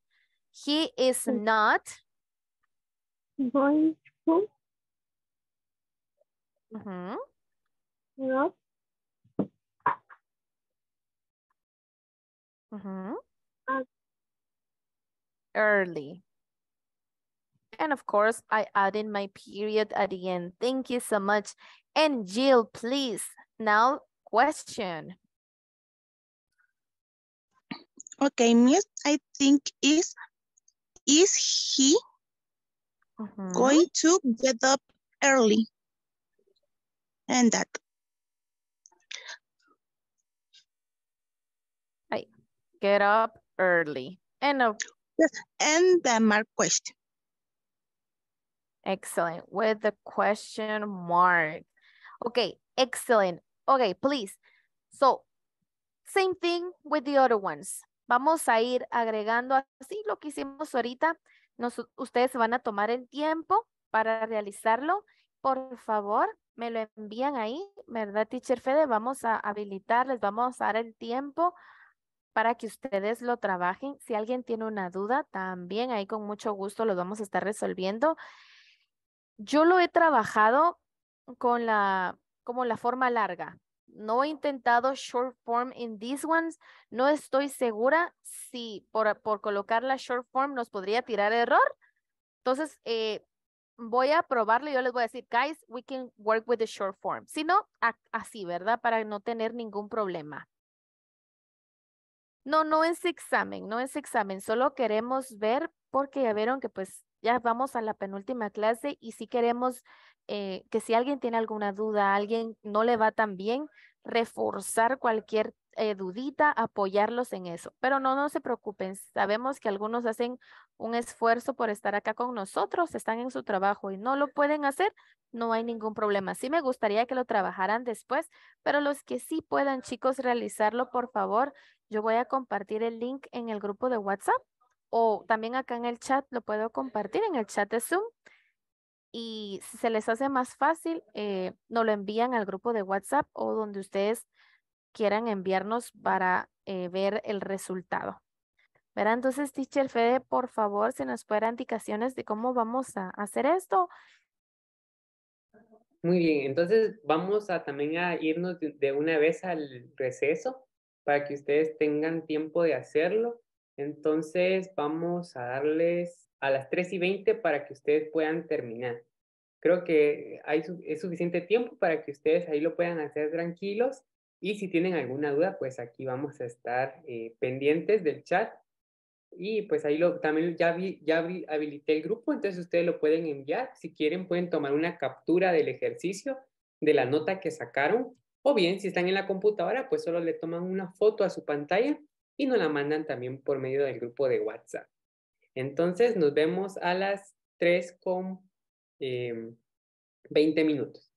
He is hmm. not going to mm -hmm. not mm -hmm. Uh, early. And of course, I add in my period at the end. Thank you so much. And Jill, please, now question. Okay, Miss, I think is is he uh-huh. going to get up early? And that. I get up early. And of yes. and the mark question. Excellent. With the question mark. Okay, excellent. Okay, please. So same thing with the other ones. Vamos a ir agregando así lo que hicimos ahorita. Nos, ustedes van a tomar el tiempo para realizarlo. Por favor, me lo envían ahí, ¿verdad, teacher Fede? Vamos a habilitarles, vamos a dar el tiempo para que ustedes lo trabajen. Si alguien tiene una duda, también ahí con mucho gusto lo vamos a estar resolviendo. Yo lo he trabajado con la, como la forma larga, no he intentado short form in these ones. No estoy segura si por, por colocar la short form nos podría tirar error. Entonces, eh, voy a probarlo y yo les voy a decir, guys, we can work with the short form. Si no, así, ¿verdad? Para no tener ningún problema. No, no es examen, no es examen. Solo queremos ver porque ya vieron que pues ya vamos a la penúltima clase y si queremos eh, que si alguien tiene alguna duda, alguien no le va tan bien, reforzar cualquier eh, dudita, apoyarlos en eso. Pero no, no se preocupen, sabemos que algunos hacen un esfuerzo por estar acá con nosotros, están en su trabajo y no lo pueden hacer, no hay ningún problema. Sí me gustaría que lo trabajaran después, pero los que sí puedan, chicos, realizarlo, por favor, yo voy a compartir el link en el grupo de WhatsApp o también acá en el chat lo puedo compartir en el chat de Zoom. Y si se les hace más fácil, eh, nos lo envían al grupo de WhatsApp o donde ustedes quieran enviarnos para eh, ver el resultado. Verá, entonces, teacher Fede, por favor, se nos puede indicaciones de cómo vamos a hacer esto. Muy bien, entonces vamos a también a irnos de una vez al receso para que ustedes tengan tiempo de hacerlo entonces vamos a darles a las 3 y 20 para que ustedes puedan terminar. Creo que hay, es suficiente tiempo para que ustedes ahí lo puedan hacer tranquilos y si tienen alguna duda, pues aquí vamos a estar eh, pendientes del chat y pues ahí lo, también ya, ya habilité el grupo, entonces ustedes lo pueden enviar. Si quieren, pueden tomar una captura del ejercicio, de la nota que sacaron, o bien si están en la computadora, pues solo le toman una foto a su pantalla y nos la mandan también por medio del grupo de WhatsApp. Entonces nos vemos a las 3 con eh, 20 minutos.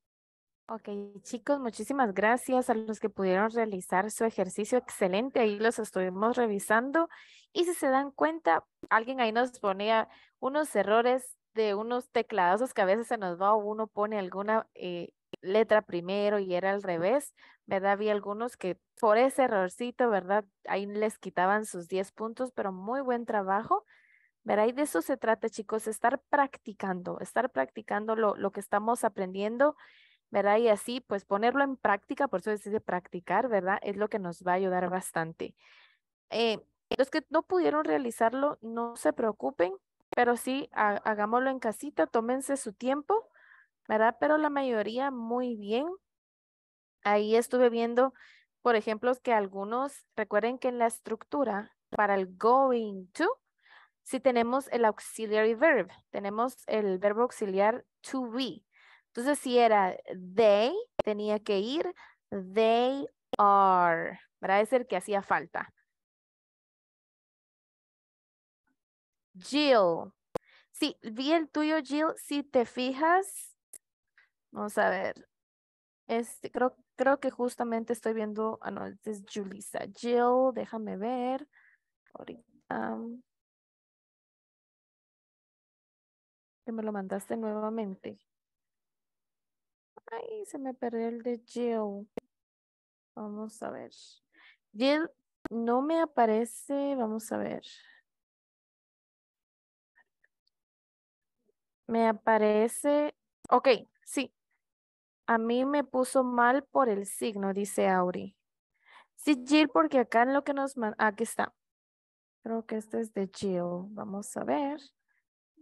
Ok, chicos, muchísimas gracias a los que pudieron realizar su ejercicio excelente. Ahí los estuvimos revisando. Y si se dan cuenta, alguien ahí nos ponía unos errores de unos tecladosos que a veces se nos va, uno pone alguna eh, letra primero y era al revés. ¿verdad? Vi algunos que por ese errorcito, ¿verdad? Ahí les quitaban sus 10 puntos, pero muy buen trabajo. ¿Verdad? Y de eso se trata, chicos, estar practicando, estar practicando lo, que estamos aprendiendo, ¿verdad? Y así, pues ponerlo en práctica, por eso es de practicar, ¿verdad? Es lo que nos va a ayudar bastante. Eh, los que no pudieron realizarlo, no se preocupen, pero sí, hagámoslo en casita, tómense su tiempo, ¿verdad? Pero la mayoría muy bien, Ahí estuve viendo, por ejemplo, que algunos, recuerden que en la estructura para el going to, si tenemos el auxiliary verb, tenemos el verbo auxiliar to be. Entonces, si era they, tenía que ir they are, ¿verdad? Es el que hacía falta. Jill. Sí, vi el tuyo, Jill. Si te fijas, vamos a ver. Este, creo Creo que justamente estoy viendo, ah, no, este es Julissa. Jill, déjame ver. Ahorita. Que me lo mandaste nuevamente. Ay, se me perdió el de Jill. Vamos a ver. Jill no me aparece. Vamos a ver. Me aparece. Ok, sí, a mí me puso mal por el signo, dice Auri. Sí, Jill, porque acá en lo que nos... Aquí está. Creo que este es de Jill. Vamos a ver.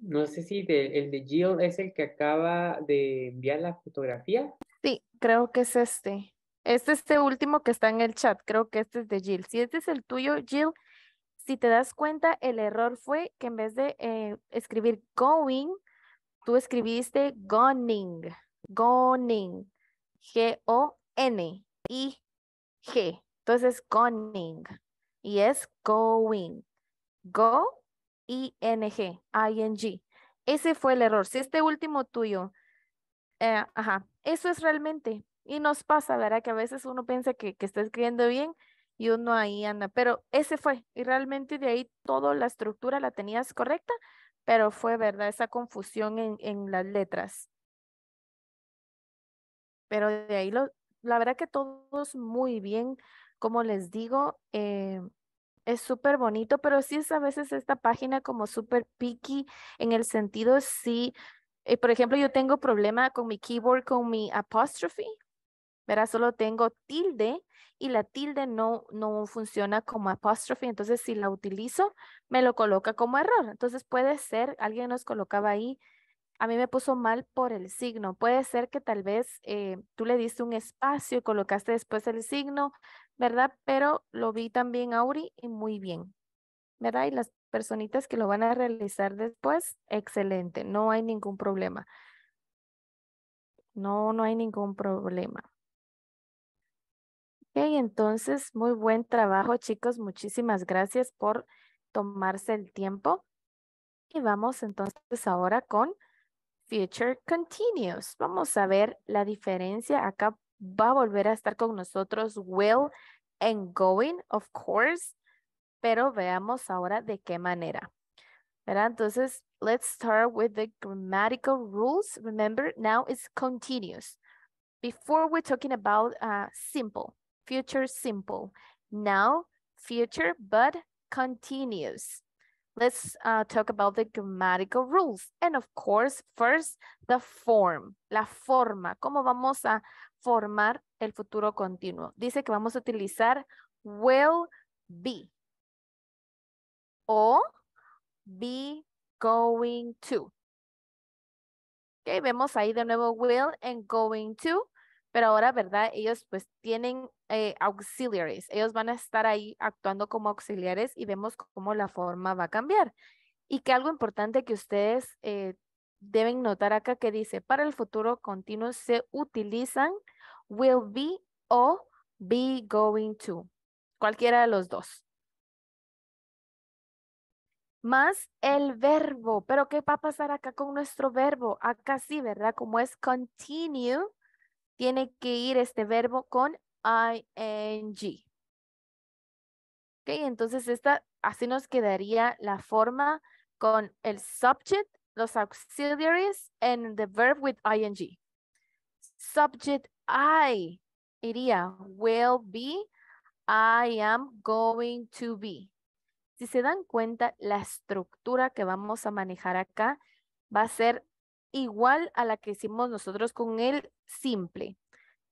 No sé si el de Jill es el que acaba de enviar la fotografía. Sí, creo que es este. Este es este último que está en el chat. Creo que este es de Jill. Si este es el tuyo, Jill, si te das cuenta, el error fue que en vez de eh, escribir going, tú escribiste goning. Goning. G-O-N-I-G. Entonces, going. Y es going. Go, I-N-G, I-N-G. Ese fue el error. Si este último tuyo, eh, ajá, eso es realmente. Y nos pasa, ¿verdad? Que a veces uno piensa que, que está escribiendo bien y uno ahí anda. Pero ese fue. Y realmente de ahí toda la estructura la tenías correcta, pero fue, ¿verdad? Esa confusión en, en las letras. Pero de ahí, lo, la verdad que todos muy bien, como les digo, eh, es súper bonito, pero sí es a veces esta página como súper picky en el sentido, si eh, por ejemplo, yo tengo problema con mi keyboard, con mi apóstrofe, ¿verdad? Solo tengo tilde y la tilde no, no funciona como apóstrofe, entonces si la utilizo, me lo coloca como error. Entonces puede ser, alguien nos colocaba ahí a mí me puso mal por el signo. Puede ser que tal vez eh, tú le diste un espacio y colocaste después el signo, ¿verdad? Pero lo vi también, Auri, y muy bien, ¿verdad? Y las personitas que lo van a realizar después, excelente, no hay ningún problema. No, no hay ningún problema. Ok, entonces, muy buen trabajo, chicos. Muchísimas gracias por tomarse el tiempo. Y vamos entonces ahora con future continuous. Vamos a ver la diferencia. Acá va a volver a estar con nosotros will and going, of course. Pero veamos ahora de qué manera. ¿Verdad? Entonces, let's start with the grammatical rules. Remember, now it's continuous. Before we're talking about uh, simple, future simple. Now, future but continuous. let's uh, talk about the grammatical rules. And of course, first, the form, la forma, cómo vamos a formar el futuro continuo. Dice que vamos a utilizar will be o be going to. Ok, vemos ahí de nuevo will and going to pero ahora, ¿verdad? Ellos pues tienen eh, auxiliares, auxiliaries, ellos van a estar ahí actuando como auxiliares y vemos cómo la forma va a cambiar. Y que algo importante que ustedes eh, deben notar acá que dice, para el futuro continuo se utilizan will be o be going to, cualquiera de los dos. Más el verbo, pero ¿qué va a pasar acá con nuestro verbo? Acá sí, ¿verdad? Como es continue, tiene que ir este verbo con ing. Ok, entonces esta, así nos quedaría la forma con el subject, los auxiliaries, and the verb with ing. Subject I iría will be, I am going to be. Si se dan cuenta, la estructura que vamos a manejar acá va a ser igual a la que hicimos nosotros con el simple.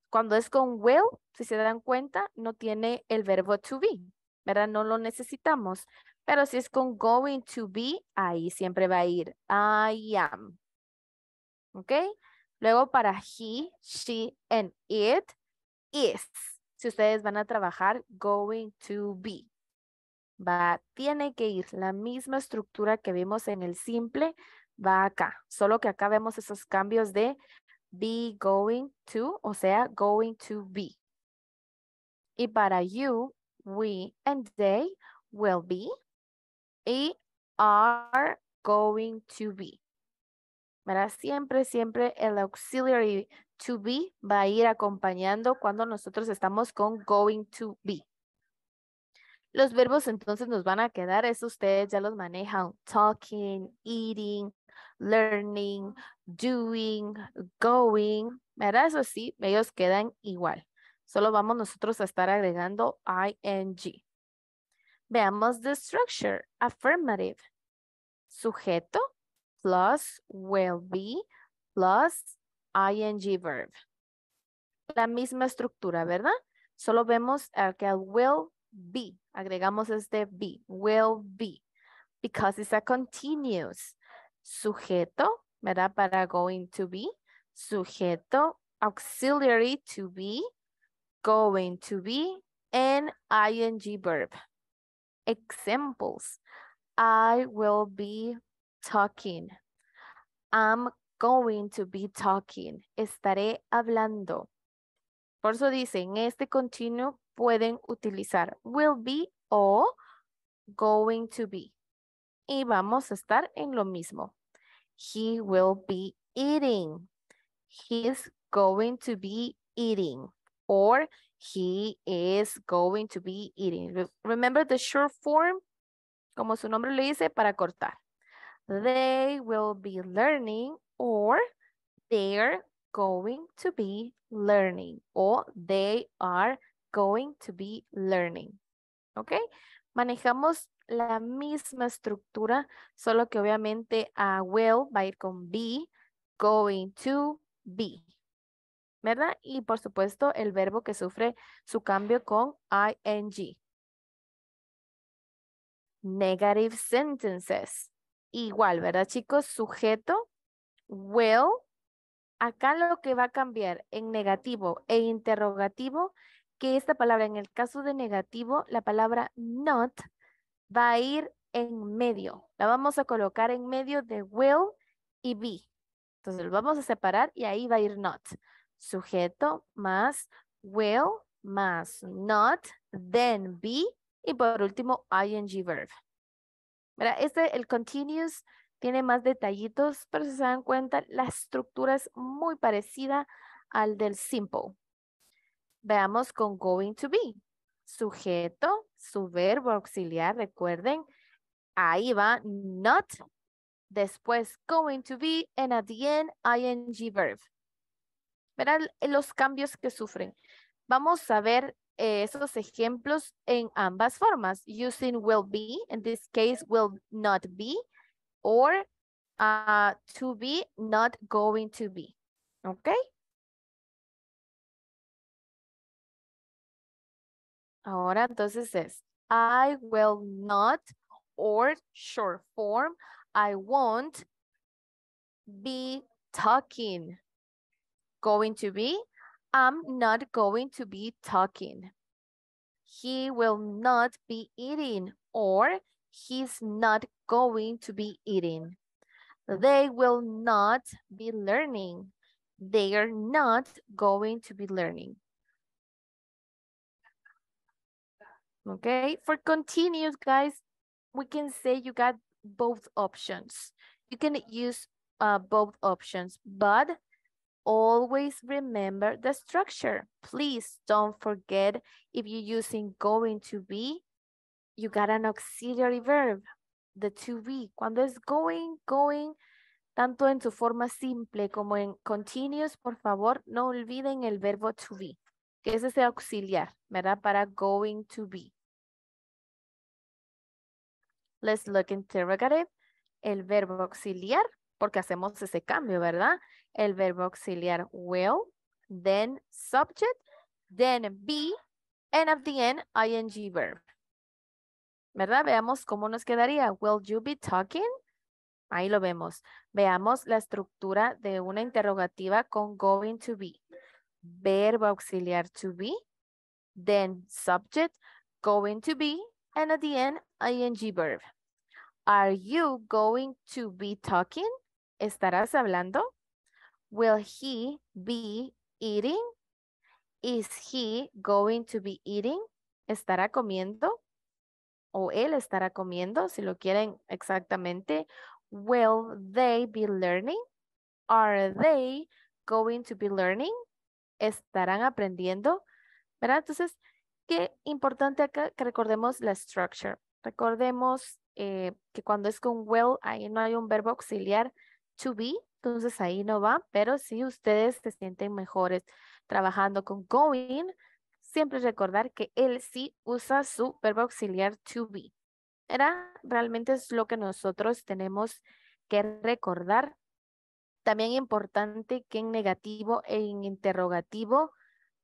Cuando es con will, si se dan cuenta, no tiene el verbo to be, ¿verdad? No lo necesitamos. Pero si es con going to be, ahí siempre va a ir I am. ¿Ok? Luego para he, she, and it, is. Si ustedes van a trabajar, going to be. Va, tiene que ir la misma estructura que vimos en el simple, va acá. Solo que acá vemos esos cambios de be going to, o sea, going to be. Y para you, we and they will be y are going to be. ¿Verdad? Siempre, siempre el auxiliary to be va a ir acompañando cuando nosotros estamos con going to be. Los verbos entonces nos van a quedar, eso ustedes ya los manejan, talking, eating, learning, doing, going, ¿verdad? Eso sí, ellos quedan igual. Solo vamos nosotros a estar agregando ing. Veamos the structure. Affirmative. Sujeto plus will be plus ing verb. La misma estructura, ¿verdad? Solo vemos que el will be. Agregamos este be. Will be. Because it's a continuous sujeto, ¿verdad? Para going to be, sujeto, auxiliary to be, going to be, and ing verb. Examples. I will be talking. I'm going to be talking. Estaré hablando. Por eso dicen, este continuo pueden utilizar will be o going to be y vamos a estar en lo mismo. He will be eating. He's going to be eating. Or he is going to be eating. Remember the short form, como su nombre lo dice, para cortar. They will be learning or they're going to be learning o they are going to be learning. ¿Ok? Manejamos la misma estructura, solo que obviamente a will va a ir con be, going to be. ¿Verdad? Y por supuesto el verbo que sufre su cambio con ing. Negative sentences. Igual, ¿verdad chicos? Sujeto, will. Acá lo que va a cambiar en negativo e interrogativo que esta palabra, en el caso de negativo, la palabra not va a ir en medio. La vamos a colocar en medio de will y be. Entonces lo vamos a separar y ahí va a ir not. Sujeto más will más not, then be y por último ing verb. este, el continuous tiene más detallitos, pero si se dan cuenta, la estructura es muy parecida al del simple. Veamos con going to be. Sujeto su verbo auxiliar, recuerden, ahí va not, después going to be, and at the end, ing verb. Verán eh, los cambios que sufren. Vamos a ver eh, esos ejemplos en ambas formas. Using will be, in this case, will not be, or ah, to be, not going to be. Okay? Ahora entonces es I will not or short form I won't be talking. Going to be? I'm not going to be talking. He will not be eating or he's not going to be eating. They will not be learning. They are not going to be learning. Okay, for continuous, guys, we can say you got both options. You can use uh, both options, but always remember the structure. Please don't forget if you're using going to be, you got an auxiliary verb, the to be. Cuando es going, going, tanto en su forma simple como en continuous, por favor, no olviden el verbo to be. que es ese auxiliar, ¿verdad? Para going to be. Let's look interrogative, el verbo auxiliar, porque hacemos ese cambio, ¿verdad? El verbo auxiliar will, then subject, then be, and at the end, ing verb. ¿Verdad? Veamos cómo nos quedaría. Will you be talking? Ahí lo vemos. Veamos la estructura de una interrogativa con going to be. verb auxiliar to be, then subject, going to be, and at the end, ing verb. Are you going to be talking? ¿Estarás hablando? Will he be eating? Is he going to be eating? ¿Estará comiendo? O él estará comiendo, si lo quieren exactamente. Will they be learning? Are they going to be learning? estarán aprendiendo, ¿verdad? Entonces, qué importante acá que recordemos la structure. Recordemos eh, que cuando es con will, ahí no hay un verbo auxiliar to be, entonces ahí no va, pero si ustedes se sienten mejores trabajando con going, siempre recordar que él sí usa su verbo auxiliar to be. ¿Verdad? realmente es lo que nosotros tenemos que recordar también importante que en negativo e en interrogativo,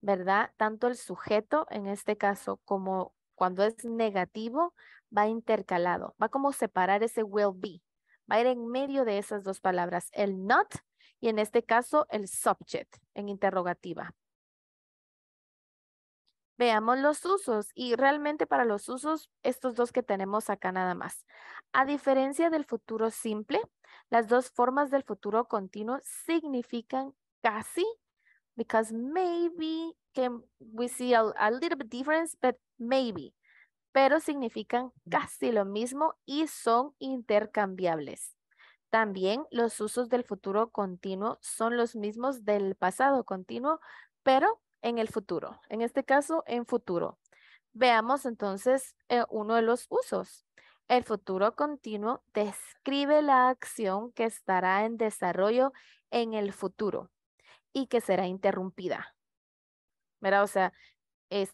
¿verdad? Tanto el sujeto, en este caso, como cuando es negativo, va intercalado, va como separar ese will be, va a ir en medio de esas dos palabras, el not y en este caso el subject en interrogativa. Veamos los usos y realmente para los usos estos dos que tenemos acá nada más. A diferencia del futuro simple, las dos formas del futuro continuo significan casi because maybe we see a, little bit difference, but maybe. Pero significan casi lo mismo y son intercambiables. También los usos del futuro continuo son los mismos del pasado continuo, pero en el futuro. En este caso, en futuro. Veamos entonces eh, uno de los usos. El futuro continuo describe la acción que estará en desarrollo en el futuro y que será interrumpida. Mira, o sea, eh,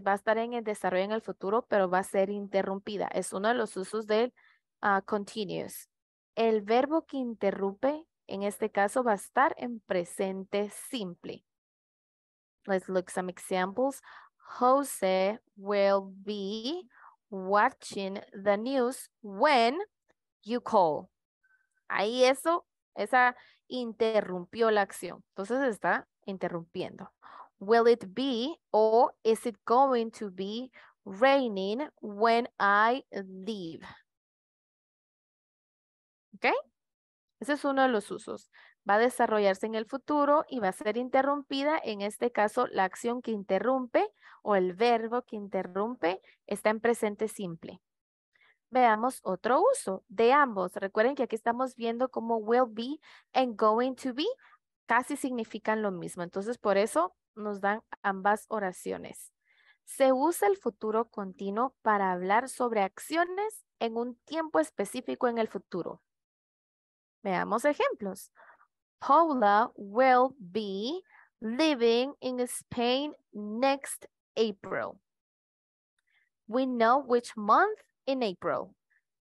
va a estar en el desarrollo en el futuro, pero va a ser interrumpida. Es uno de los usos del ah, continuous. El verbo que interrumpe, en este caso, va a estar en presente simple. Let's look some examples. Jose will be watching the news when you call. Ahí eso, esa interrumpió la acción. Entonces está interrumpiendo. Will it be or is it going to be raining when I leave? ¿Ok? Ese es uno de los usos va a desarrollarse en el futuro y va a ser interrumpida. En este caso, la acción que interrumpe o el verbo que interrumpe está en presente simple. Veamos otro uso de ambos. Recuerden que aquí estamos viendo cómo will be and going to be casi significan lo mismo. Entonces, por eso nos dan ambas oraciones. Se usa el futuro continuo para hablar sobre acciones en un tiempo específico en el futuro. Veamos ejemplos. Paula will be living in Spain next April. We know which month in April.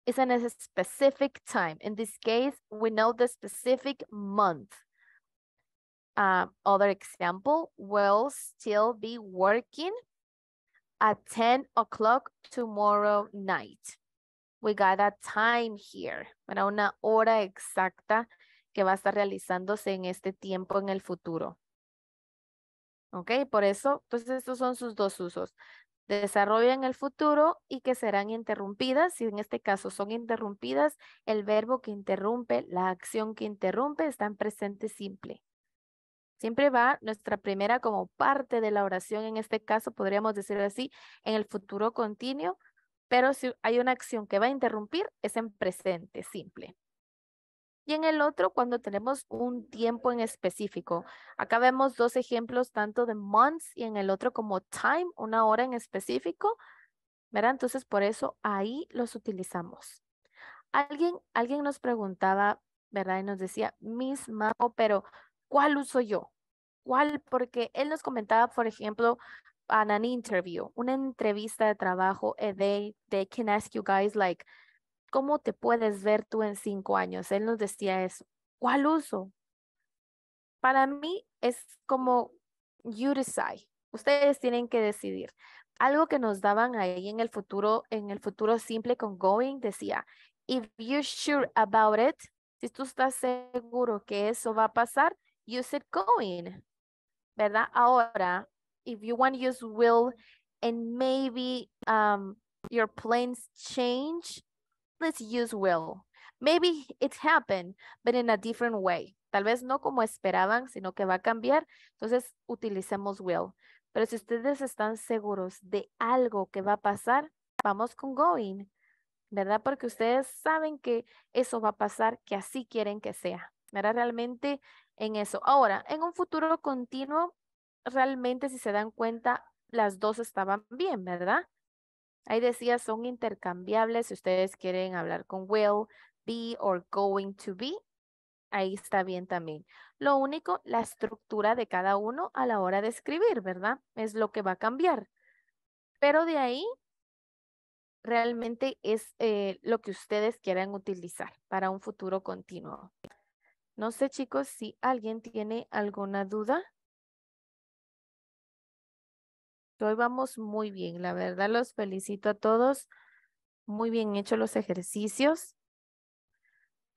It's a specific time. In this case, we know the specific month. Uh, other example, will still be working at 10 o'clock tomorrow night. We got a time here, para una hora exacta que va a estar realizándose en este tiempo en el futuro. ¿Ok? Por eso, entonces pues estos son sus dos usos. Desarrolla en el futuro y que serán interrumpidas. Si en este caso son interrumpidas, el verbo que interrumpe, la acción que interrumpe está en presente simple. Siempre va nuestra primera como parte de la oración, en este caso podríamos decirlo así, en el futuro continuo, pero si hay una acción que va a interrumpir, es en presente simple. Y en el otro, cuando tenemos un tiempo en específico. Acá vemos dos ejemplos, tanto de months y en el otro como time, una hora en específico. ¿Verdad? Entonces, por eso ahí los utilizamos. Alguien, alguien nos preguntaba, ¿verdad? Y nos decía, Miss Mao, pero ¿cuál uso yo? ¿Cuál? Porque él nos comentaba, por ejemplo, en an interview, una entrevista de trabajo, eh, they, they can ask you guys like, ¿Cómo te puedes ver tú en cinco años? Él nos decía eso. ¿Cuál uso? Para mí es como you decide. Ustedes tienen que decidir. Algo que nos daban ahí en el futuro, en el futuro simple con going, decía, if you're sure about it, si tú estás seguro que eso va a pasar, use it going, ¿verdad? Ahora, if you want to use will and maybe um, your plans change, use will. Maybe it happened, but in a different way. Tal vez no como esperaban, sino que va a cambiar. Entonces, utilicemos will. Pero si ustedes están seguros de algo que va a pasar, vamos con going, ¿verdad? Porque ustedes saben que eso va a pasar, que así quieren que sea, ¿verdad? Realmente en eso. Ahora, en un futuro continuo, realmente si se dan cuenta, las dos estaban bien, ¿verdad? Ahí decía, son intercambiables. Si ustedes quieren hablar con will, be or going to be, ahí está bien también. Lo único, la estructura de cada uno a la hora de escribir, ¿verdad? Es lo que va a cambiar. Pero de ahí realmente es eh, lo que ustedes quieran utilizar para un futuro continuo. No sé, chicos, si alguien tiene alguna duda. hoy vamos muy bien. La verdad, los felicito a todos. Muy bien hechos los ejercicios.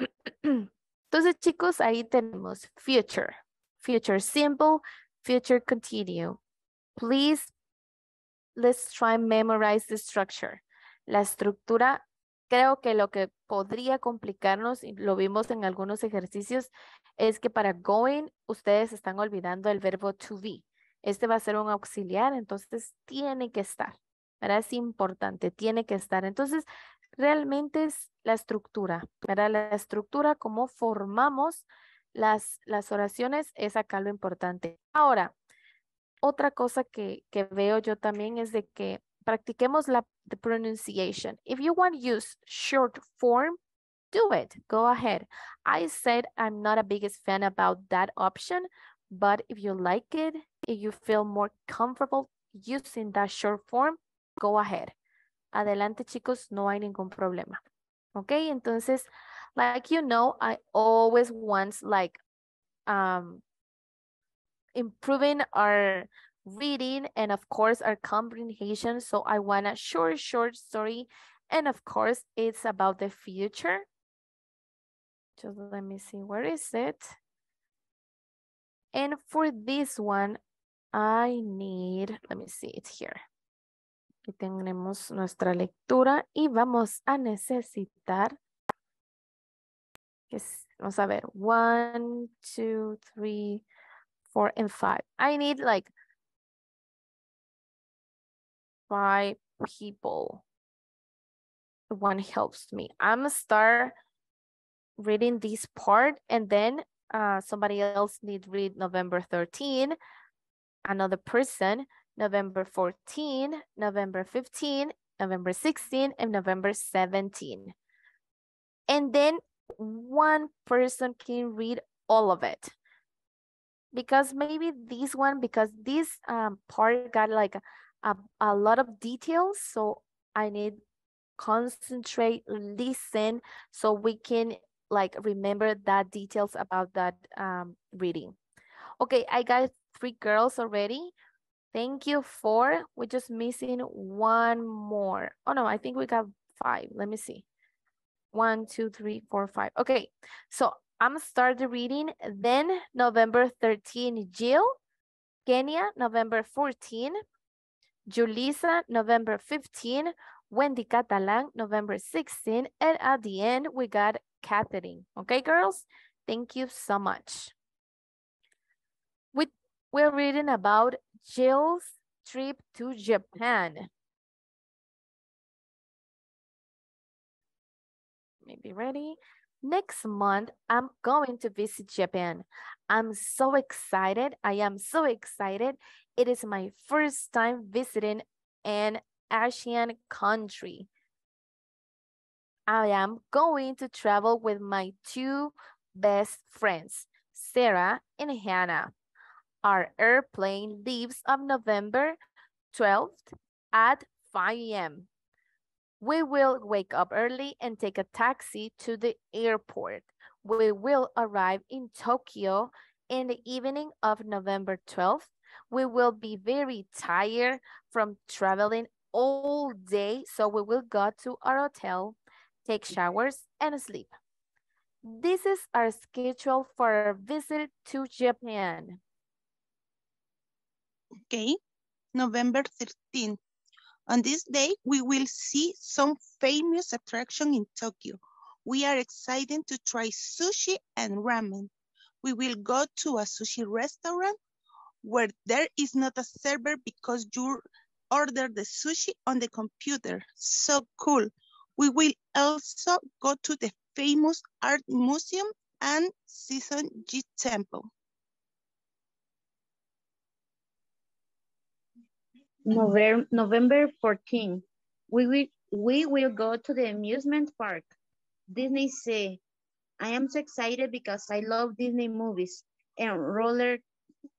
Entonces, chicos, ahí tenemos future, future simple, future continue. Please, let's try memorize the structure. La estructura, creo que lo que podría complicarnos, y lo vimos en algunos ejercicios, es que para going, ustedes están olvidando el verbo to be. Este va a ser un auxiliar, entonces tiene que estar, ¿verdad? Es importante, tiene que estar. Entonces, realmente es la estructura, ¿verdad? La estructura, cómo formamos las, las oraciones, es acá lo importante. Ahora, otra cosa que, que veo yo también es de que practiquemos la pronunciación. pronunciation. If you want to use short form, do it. Go ahead. I said I'm not a biggest fan about that option, But if you like it, if you feel more comfortable using that short form, go ahead. Adelante, chicos, no hay ningún problema. Okay, entonces, like you know, I always want like um, improving our reading and of course our comprehension. So I want a short, short story. And of course, it's about the future. Just let me see, where is it? And for this one, I need, let me see, it's here. Aquí tenemos nuestra lectura y vamos a necesitar, vamos a ver, one, two, three, four, and five. I need like five people. One helps me. I'm gonna start reading this part and then uh, somebody else need read November 13. Another person, November 14, November 15, November 16, and November 17. And then one person can read all of it. Because maybe this one, because this um, part got like a, a lot of details. So I need concentrate, listen, so we can like remember that details about that um, reading. Okay, I got three girls already. Thank you, four. We're just missing one more. Oh no, I think we got five. Let me see. One, two, three, four, five. Okay, so I'm start the reading. Then November 13, Jill. Kenya, November 14. Julissa, November 15. Wendy Catalan, November 16. And at the end, we got Catherine, Okay, girls? Thank you so much. We, we're reading about Jill's trip to Japan. Maybe ready. Next month, I'm going to visit Japan. I'm so excited. I am so excited. It is my first time visiting an Asian country. I am going to travel with my two best friends, Sarah and Hannah. Our airplane leaves on November 12th at 5 a.m. We will wake up early and take a taxi to the airport. We will arrive in Tokyo in the evening of November 12th. We will be very tired from traveling all day, so we will go to our hotel take showers, and sleep. This is our schedule for a visit to Japan. Okay, November 13th. On this day, we will see some famous attraction in Tokyo. We are excited to try sushi and ramen. We will go to a sushi restaurant where there is not a server because you order the sushi on the computer. So cool. We will also go to the famous art museum and Season G temple. November, November 14, we will, we will go to the amusement park. Disney Say, I am so excited because I love Disney movies and roller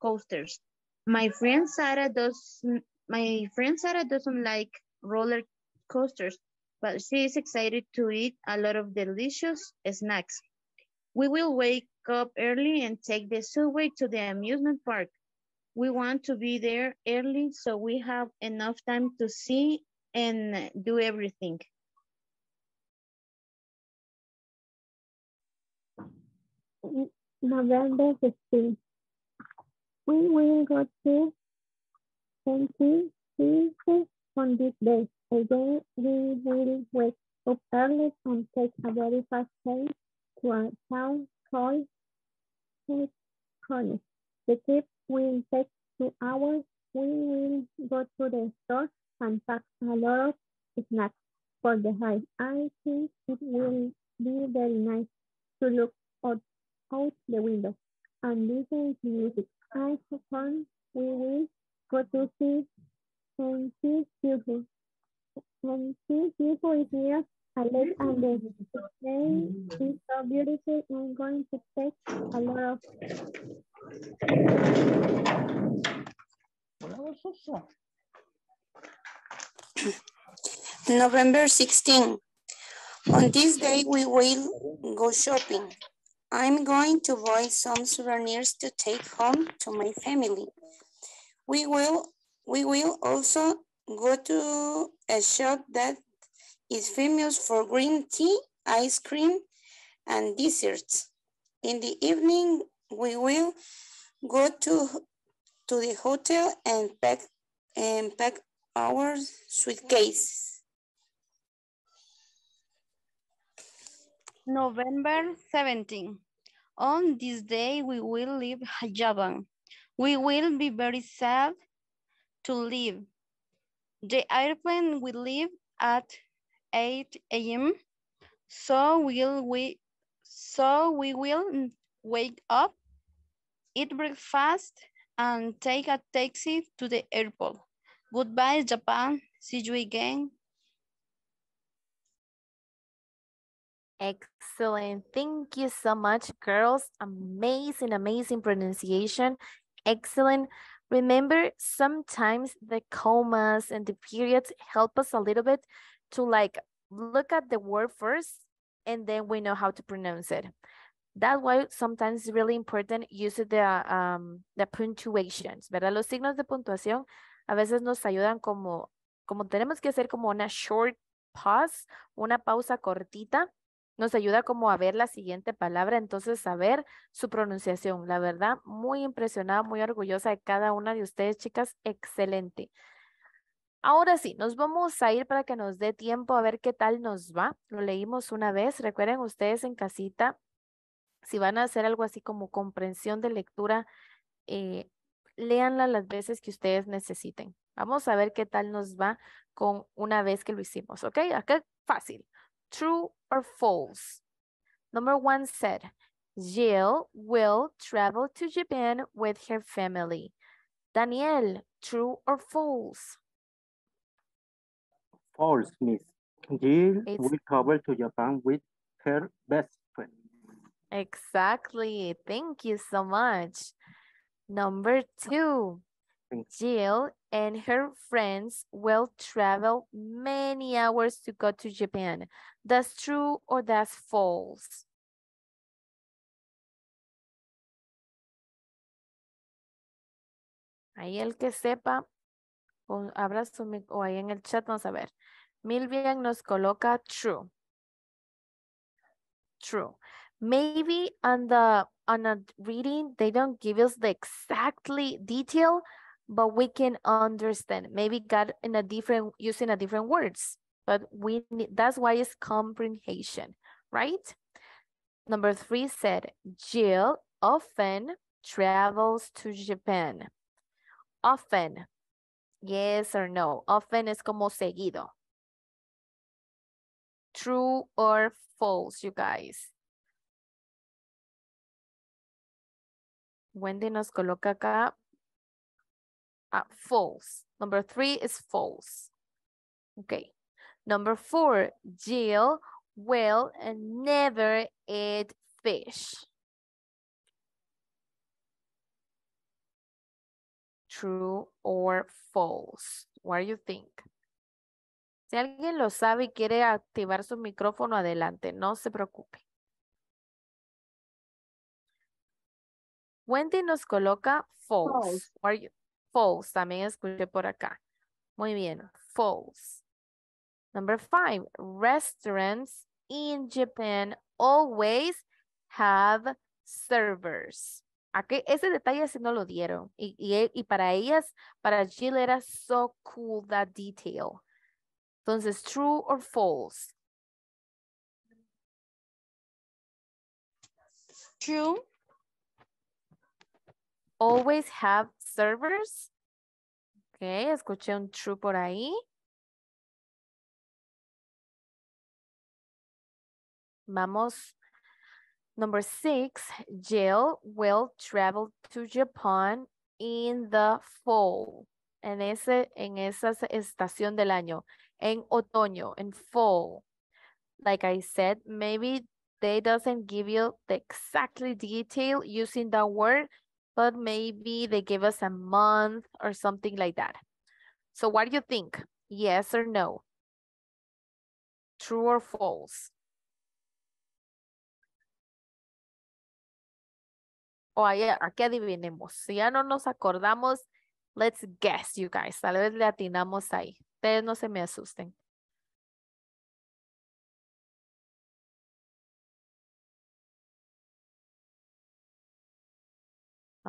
coasters. My friend Sarah does my friend Sarah doesn't like roller coasters, but she is excited to eat a lot of delicious snacks. We will wake up early and take the subway to the amusement park. We want to be there early so we have enough time to see and do everything. November 15th. We will go to St. on this day. Again we will wake up early and take a very fast train to a town called Hickory. The trip will take two hours. We will go to the store and pack a lot of snacks for the hike. I think it will be very nice to look out, out the window and listen to music. I hope we will go to see and see beautiful when she people is near, I like and the day is so beautiful I'm going to take a lot of. November 16. On this day, we will go shopping. I'm going to buy some souvenirs to take home to my family. We will, we will also go to a shop that is famous for green tea, ice cream, and desserts. In the evening, we will go to, to the hotel and pack, and pack our suitcase. November 17. On this day, we will leave Japan. We will be very sad to leave the airplane will leave at 8 a.m. So will we so we will wake up, eat breakfast, and take a taxi to the airport. Goodbye, Japan. See you again. Excellent. Thank you so much, girls. Amazing, amazing pronunciation. Excellent. Remember, sometimes the commas and the periods help us a little bit to like look at the word first and then we know how to pronounce it. That's why sometimes it's really important use the, um, the punctuations, ¿verdad? Los signos de puntuación a veces nos ayudan como, como tenemos que hacer como una short pause, una pausa cortita nos ayuda como a ver la siguiente palabra, entonces a ver su pronunciación. La verdad, muy impresionada, muy orgullosa de cada una de ustedes, chicas. Excelente. Ahora sí, nos vamos a ir para que nos dé tiempo a ver qué tal nos va. Lo leímos una vez. Recuerden ustedes en casita, si van a hacer algo así como comprensión de lectura, eh, léanla las veces que ustedes necesiten. Vamos a ver qué tal nos va con una vez que lo hicimos, ¿ok? Acá fácil. True or false? Number one said, Jill will travel to Japan with her family. Daniel, true or false? False, Miss. Jill it's... will travel to Japan with her best friend. Exactly. Thank you so much. Number two, Jill and her friends will travel many hours to go to Japan. That's true or that's false? Ahí el que sepa, abra su, o ahí en el chat vamos a ver. Milvian nos coloca true. True. Maybe on the on a reading they don't give us the exactly detail, but we can understand. Maybe God in a different, using a different words, but we need, that's why it's comprehension, right? Number three said, Jill often travels to Japan. Often, yes or no. Often es como seguido. True or false, you guys. Wendy nos coloca acá uh, false. Number three is false. Okay. Number four, Jill will never eat fish. True or false. What do you think? Si alguien lo sabe y quiere activar su micrófono, adelante, no se preocupe. Wendy nos coloca false. false. What, are you, false, también escuché por acá. Muy bien, false. Number five, restaurants in Japan always have servers. ese detalle sí no lo dieron. E, y, para ellas, para Jill era so cool that detail. Entonces, true or false? True. always have servers. Ok, escuché un true por ahí. Vamos. Number six, Jill will travel to Japan in the fall. En, ese, en esa estación del año. En otoño, en fall. Like I said, maybe they doesn't give you the exactly detail using the word but maybe they give us a month or something like that. So what do you think? Yes or no? True or false? O oh, a, qué adivinemos. Si ya no nos acordamos, let's guess, you guys. Tal vez le atinamos ahí. Ustedes no se me asusten.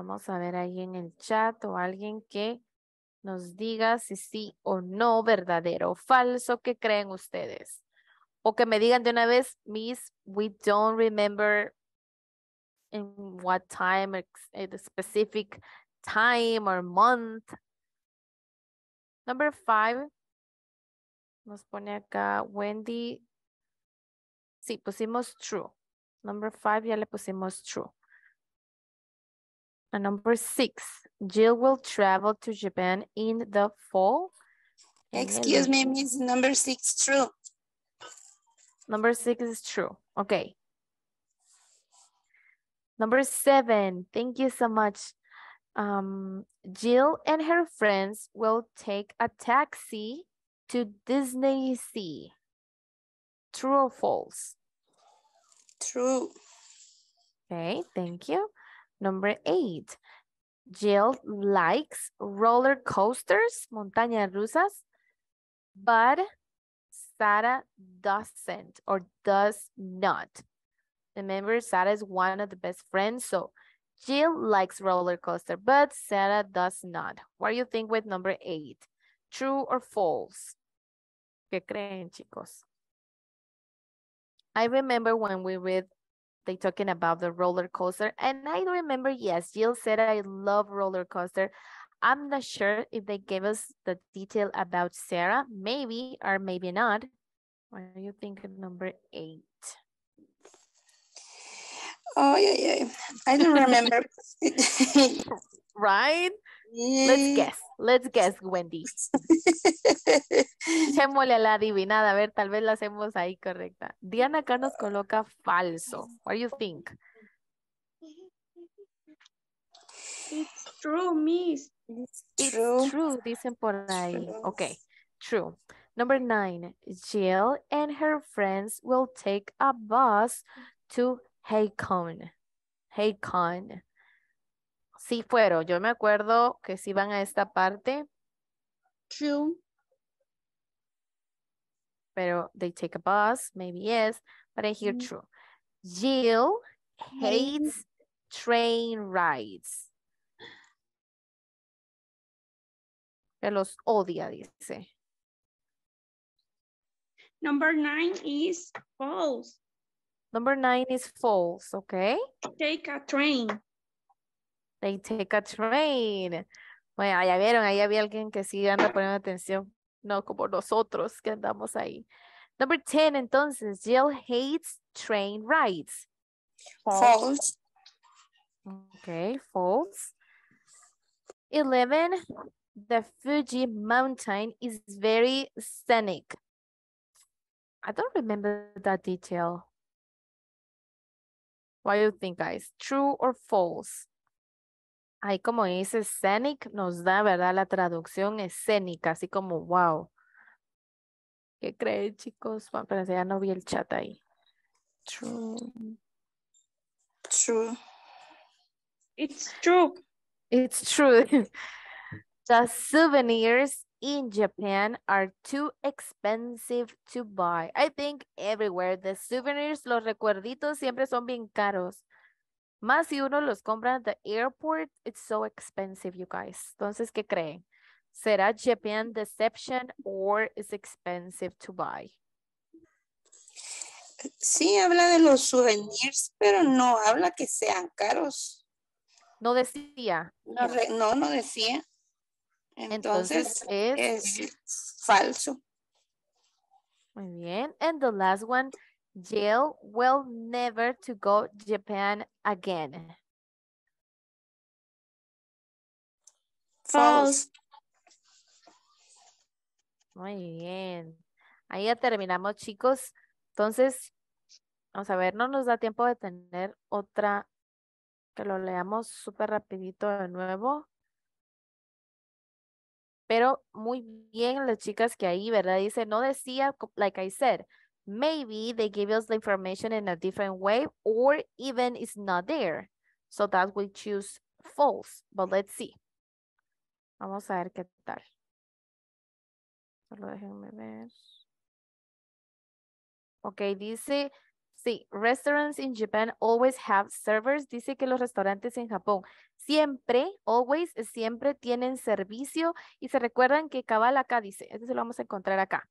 Vamos a ver ahí en el chat o alguien que nos diga si sí o no, verdadero o falso, ¿qué creen ustedes? O que me digan de una vez, Miss, we don't remember in what time, a eh, specific time or month. Number five, nos pone acá Wendy. Sí, pusimos true. Number five ya le pusimos true. And number six, Jill will travel to Japan in the fall. Excuse me, Miss, number six true? Number six is true, okay. Number seven, thank you so much. Um, Jill and her friends will take a taxi to Disney Sea. True or false? True. Okay, thank you. Number eight, Jill likes roller coasters, montañas rusas, but Sarah doesn't or does not. Remember, Sarah is one of the best friends, so Jill likes roller coaster, but Sarah does not. What do you think with number eight? True or false? ¿Qué creen, chicos? I remember when we read they talking about the roller coaster. And I remember, yes, Jill said I love roller coaster. I'm not sure if they gave us the detail about Sarah, maybe or maybe not. What do you think of number eight? Oh yeah, yeah. I don't remember. right? Let's guess, let's guess, Wendy. Echémosle a la adivinada, a ver, tal vez la hacemos ahí correcta. Diana acá nos coloca falso. What do you think? It's true, miss. It's true. true, dicen por ahí. Okay, true. Number nine, Jill and her friends will take a bus to Haycon. Haycon. Sí fueron. Yo me acuerdo que si van a esta parte. True. Pero they take a bus, maybe yes, but I hear mm. true. Jill hates train rides. Él los odia, dice. Number nine is false. Number nine is false, okay? Take a train. They take a train. Bueno, ya vieron, ahí había alguien que sí anda poniendo atención. No como nosotros que andamos ahí. Number 10, entonces, Jill hates train rides. False. Okay, false. 11, the Fuji mountain is very scenic. I don't remember that detail. What do you think, guys? True or false? Ahí como dice scenic, nos da, ¿verdad? La traducción escénica, así como wow. ¿Qué creen, chicos? pero ya no vi el chat ahí. True. True. It's true. It's true. the souvenirs in Japan are too expensive to buy. I think everywhere the souvenirs, los recuerditos siempre son bien caros. Más si uno los compra en the airport, it's so expensive, you guys. Entonces, ¿qué creen? ¿Será Japan deception or is expensive to buy? Sí, habla de los souvenirs, pero no habla que sean caros. No decía. No, no, decía. Entonces, es... es falso. Muy bien. And the last one, Jill will never to go Japan again. False. Muy bien. Ahí ya terminamos, chicos. Entonces, vamos a ver, no nos da tiempo de tener otra, que lo leamos súper rapidito de nuevo. Pero muy bien las chicas que ahí, ¿verdad? Dice, no decía, like I said, Maybe they give us the information in a different way or even it's not there. So that we choose false, but let's see. Vamos a ver qué tal. Solo déjenme ver. Ok, dice, sí, restaurants in Japan always have servers. Dice que los restaurantes en Japón siempre, always, siempre tienen servicio. Y se recuerdan que cabal acá dice, este se lo vamos a encontrar acá.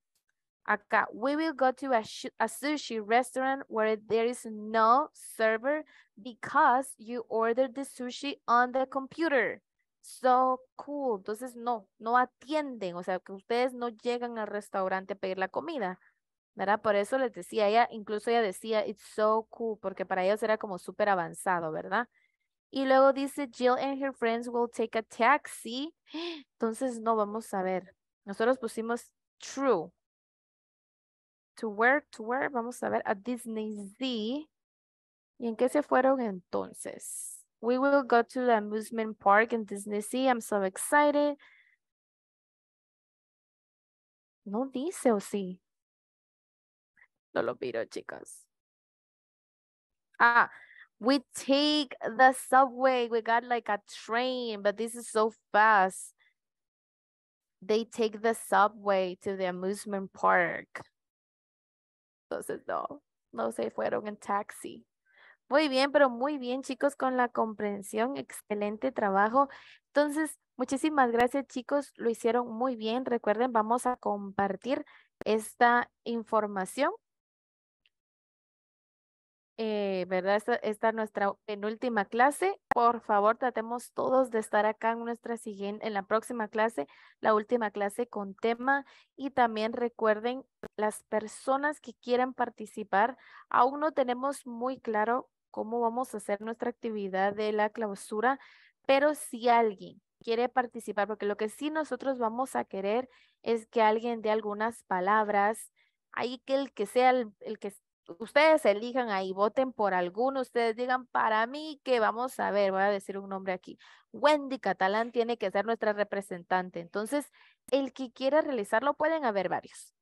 Acá, we will go to a, sushi restaurant where there is no server because you ordered the sushi on the computer. So cool. Entonces, no, no atienden. O sea, que ustedes no llegan al restaurante a pedir la comida. ¿Verdad? Por eso les decía, ella, incluso ella decía, it's so cool, porque para ellos era como súper avanzado, ¿verdad? Y luego dice, Jill and her friends will take a taxi. Entonces, no, vamos a ver. Nosotros pusimos true, to where, to where, vamos a ver a Disney Z. ¿Y en qué se fueron entonces? We will go to the amusement park in Disney Sea. I'm so excited. No dice o sí. No lo miro, chicas. Ah, we take the subway. We got like a train, but this is so fast. They take the subway to the amusement park. Entonces, no, no se fueron en taxi. Muy bien, pero muy bien, chicos, con la comprensión. Excelente trabajo. Entonces, muchísimas gracias, chicos. Lo hicieron muy bien. Recuerden, vamos a compartir esta información eh, ¿verdad? Esta, esta, nuestra penúltima clase. Por favor, tratemos todos de estar acá en nuestra siguiente, en la próxima clase, la última clase con tema. Y también recuerden, las personas que quieran participar, aún no tenemos muy claro cómo vamos a hacer nuestra actividad de la clausura, pero si alguien quiere participar, porque lo que sí nosotros vamos a querer es que alguien dé algunas palabras, ahí que el que sea el, el que ustedes elijan ahí, voten por alguno, ustedes digan para mí que vamos a ver, voy a decir un nombre aquí. Wendy Catalán tiene que ser nuestra representante. Entonces, el que quiera realizarlo, pueden haber varios.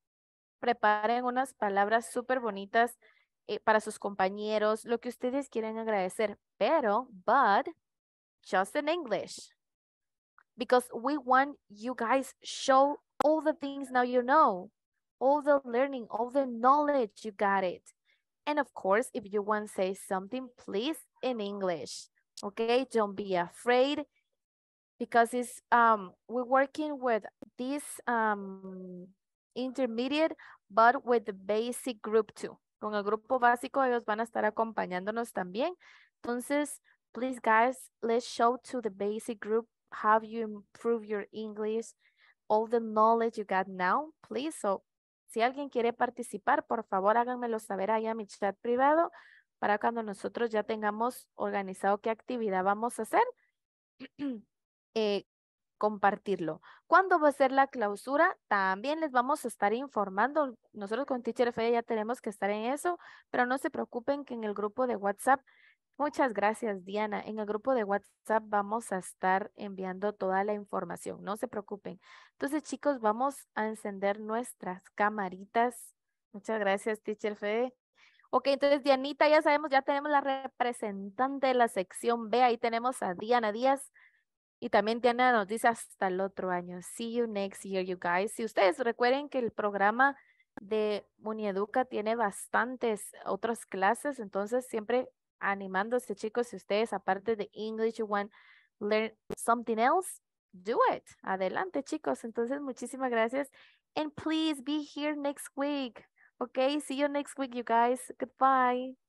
Preparen unas palabras súper bonitas eh, para sus compañeros, lo que ustedes quieren agradecer, pero, but, just in English. Because we want you guys show all the things now you know all the learning, all the knowledge you got it. And of course, if you want to say something, please in English. Okay, don't be afraid because it's um, we're working with this um, intermediate, but with the basic group too. Con el grupo básico, ellos van a estar acompañándonos también. Entonces, please guys, let's show to the basic group how you improve your English, all the knowledge you got now, please. So Si alguien quiere participar, por favor háganmelo saber ahí a mi chat privado para cuando nosotros ya tengamos organizado qué actividad vamos a hacer, eh, compartirlo. ¿Cuándo va a ser la clausura? También les vamos a estar informando. Nosotros con Teacher ya tenemos que estar en eso, pero no se preocupen que en el grupo de WhatsApp Muchas gracias, Diana. En el grupo de WhatsApp vamos a estar enviando toda la información, no se preocupen. Entonces, chicos, vamos a encender nuestras camaritas. Muchas gracias, teacher Fede. Ok, entonces, Dianita, ya sabemos, ya tenemos la representante de la sección B. Ahí tenemos a Diana Díaz. Y también Diana nos dice hasta el otro año. See you next year, you guys. Si ustedes recuerden que el programa de Munieduca tiene bastantes otras clases, entonces siempre animándose, chicos, si ustedes, aparte de English, you want learn something else, do it. Adelante, chicos. Entonces, muchísimas gracias. And please be here next week. Okay, see you next week, you guys. Goodbye.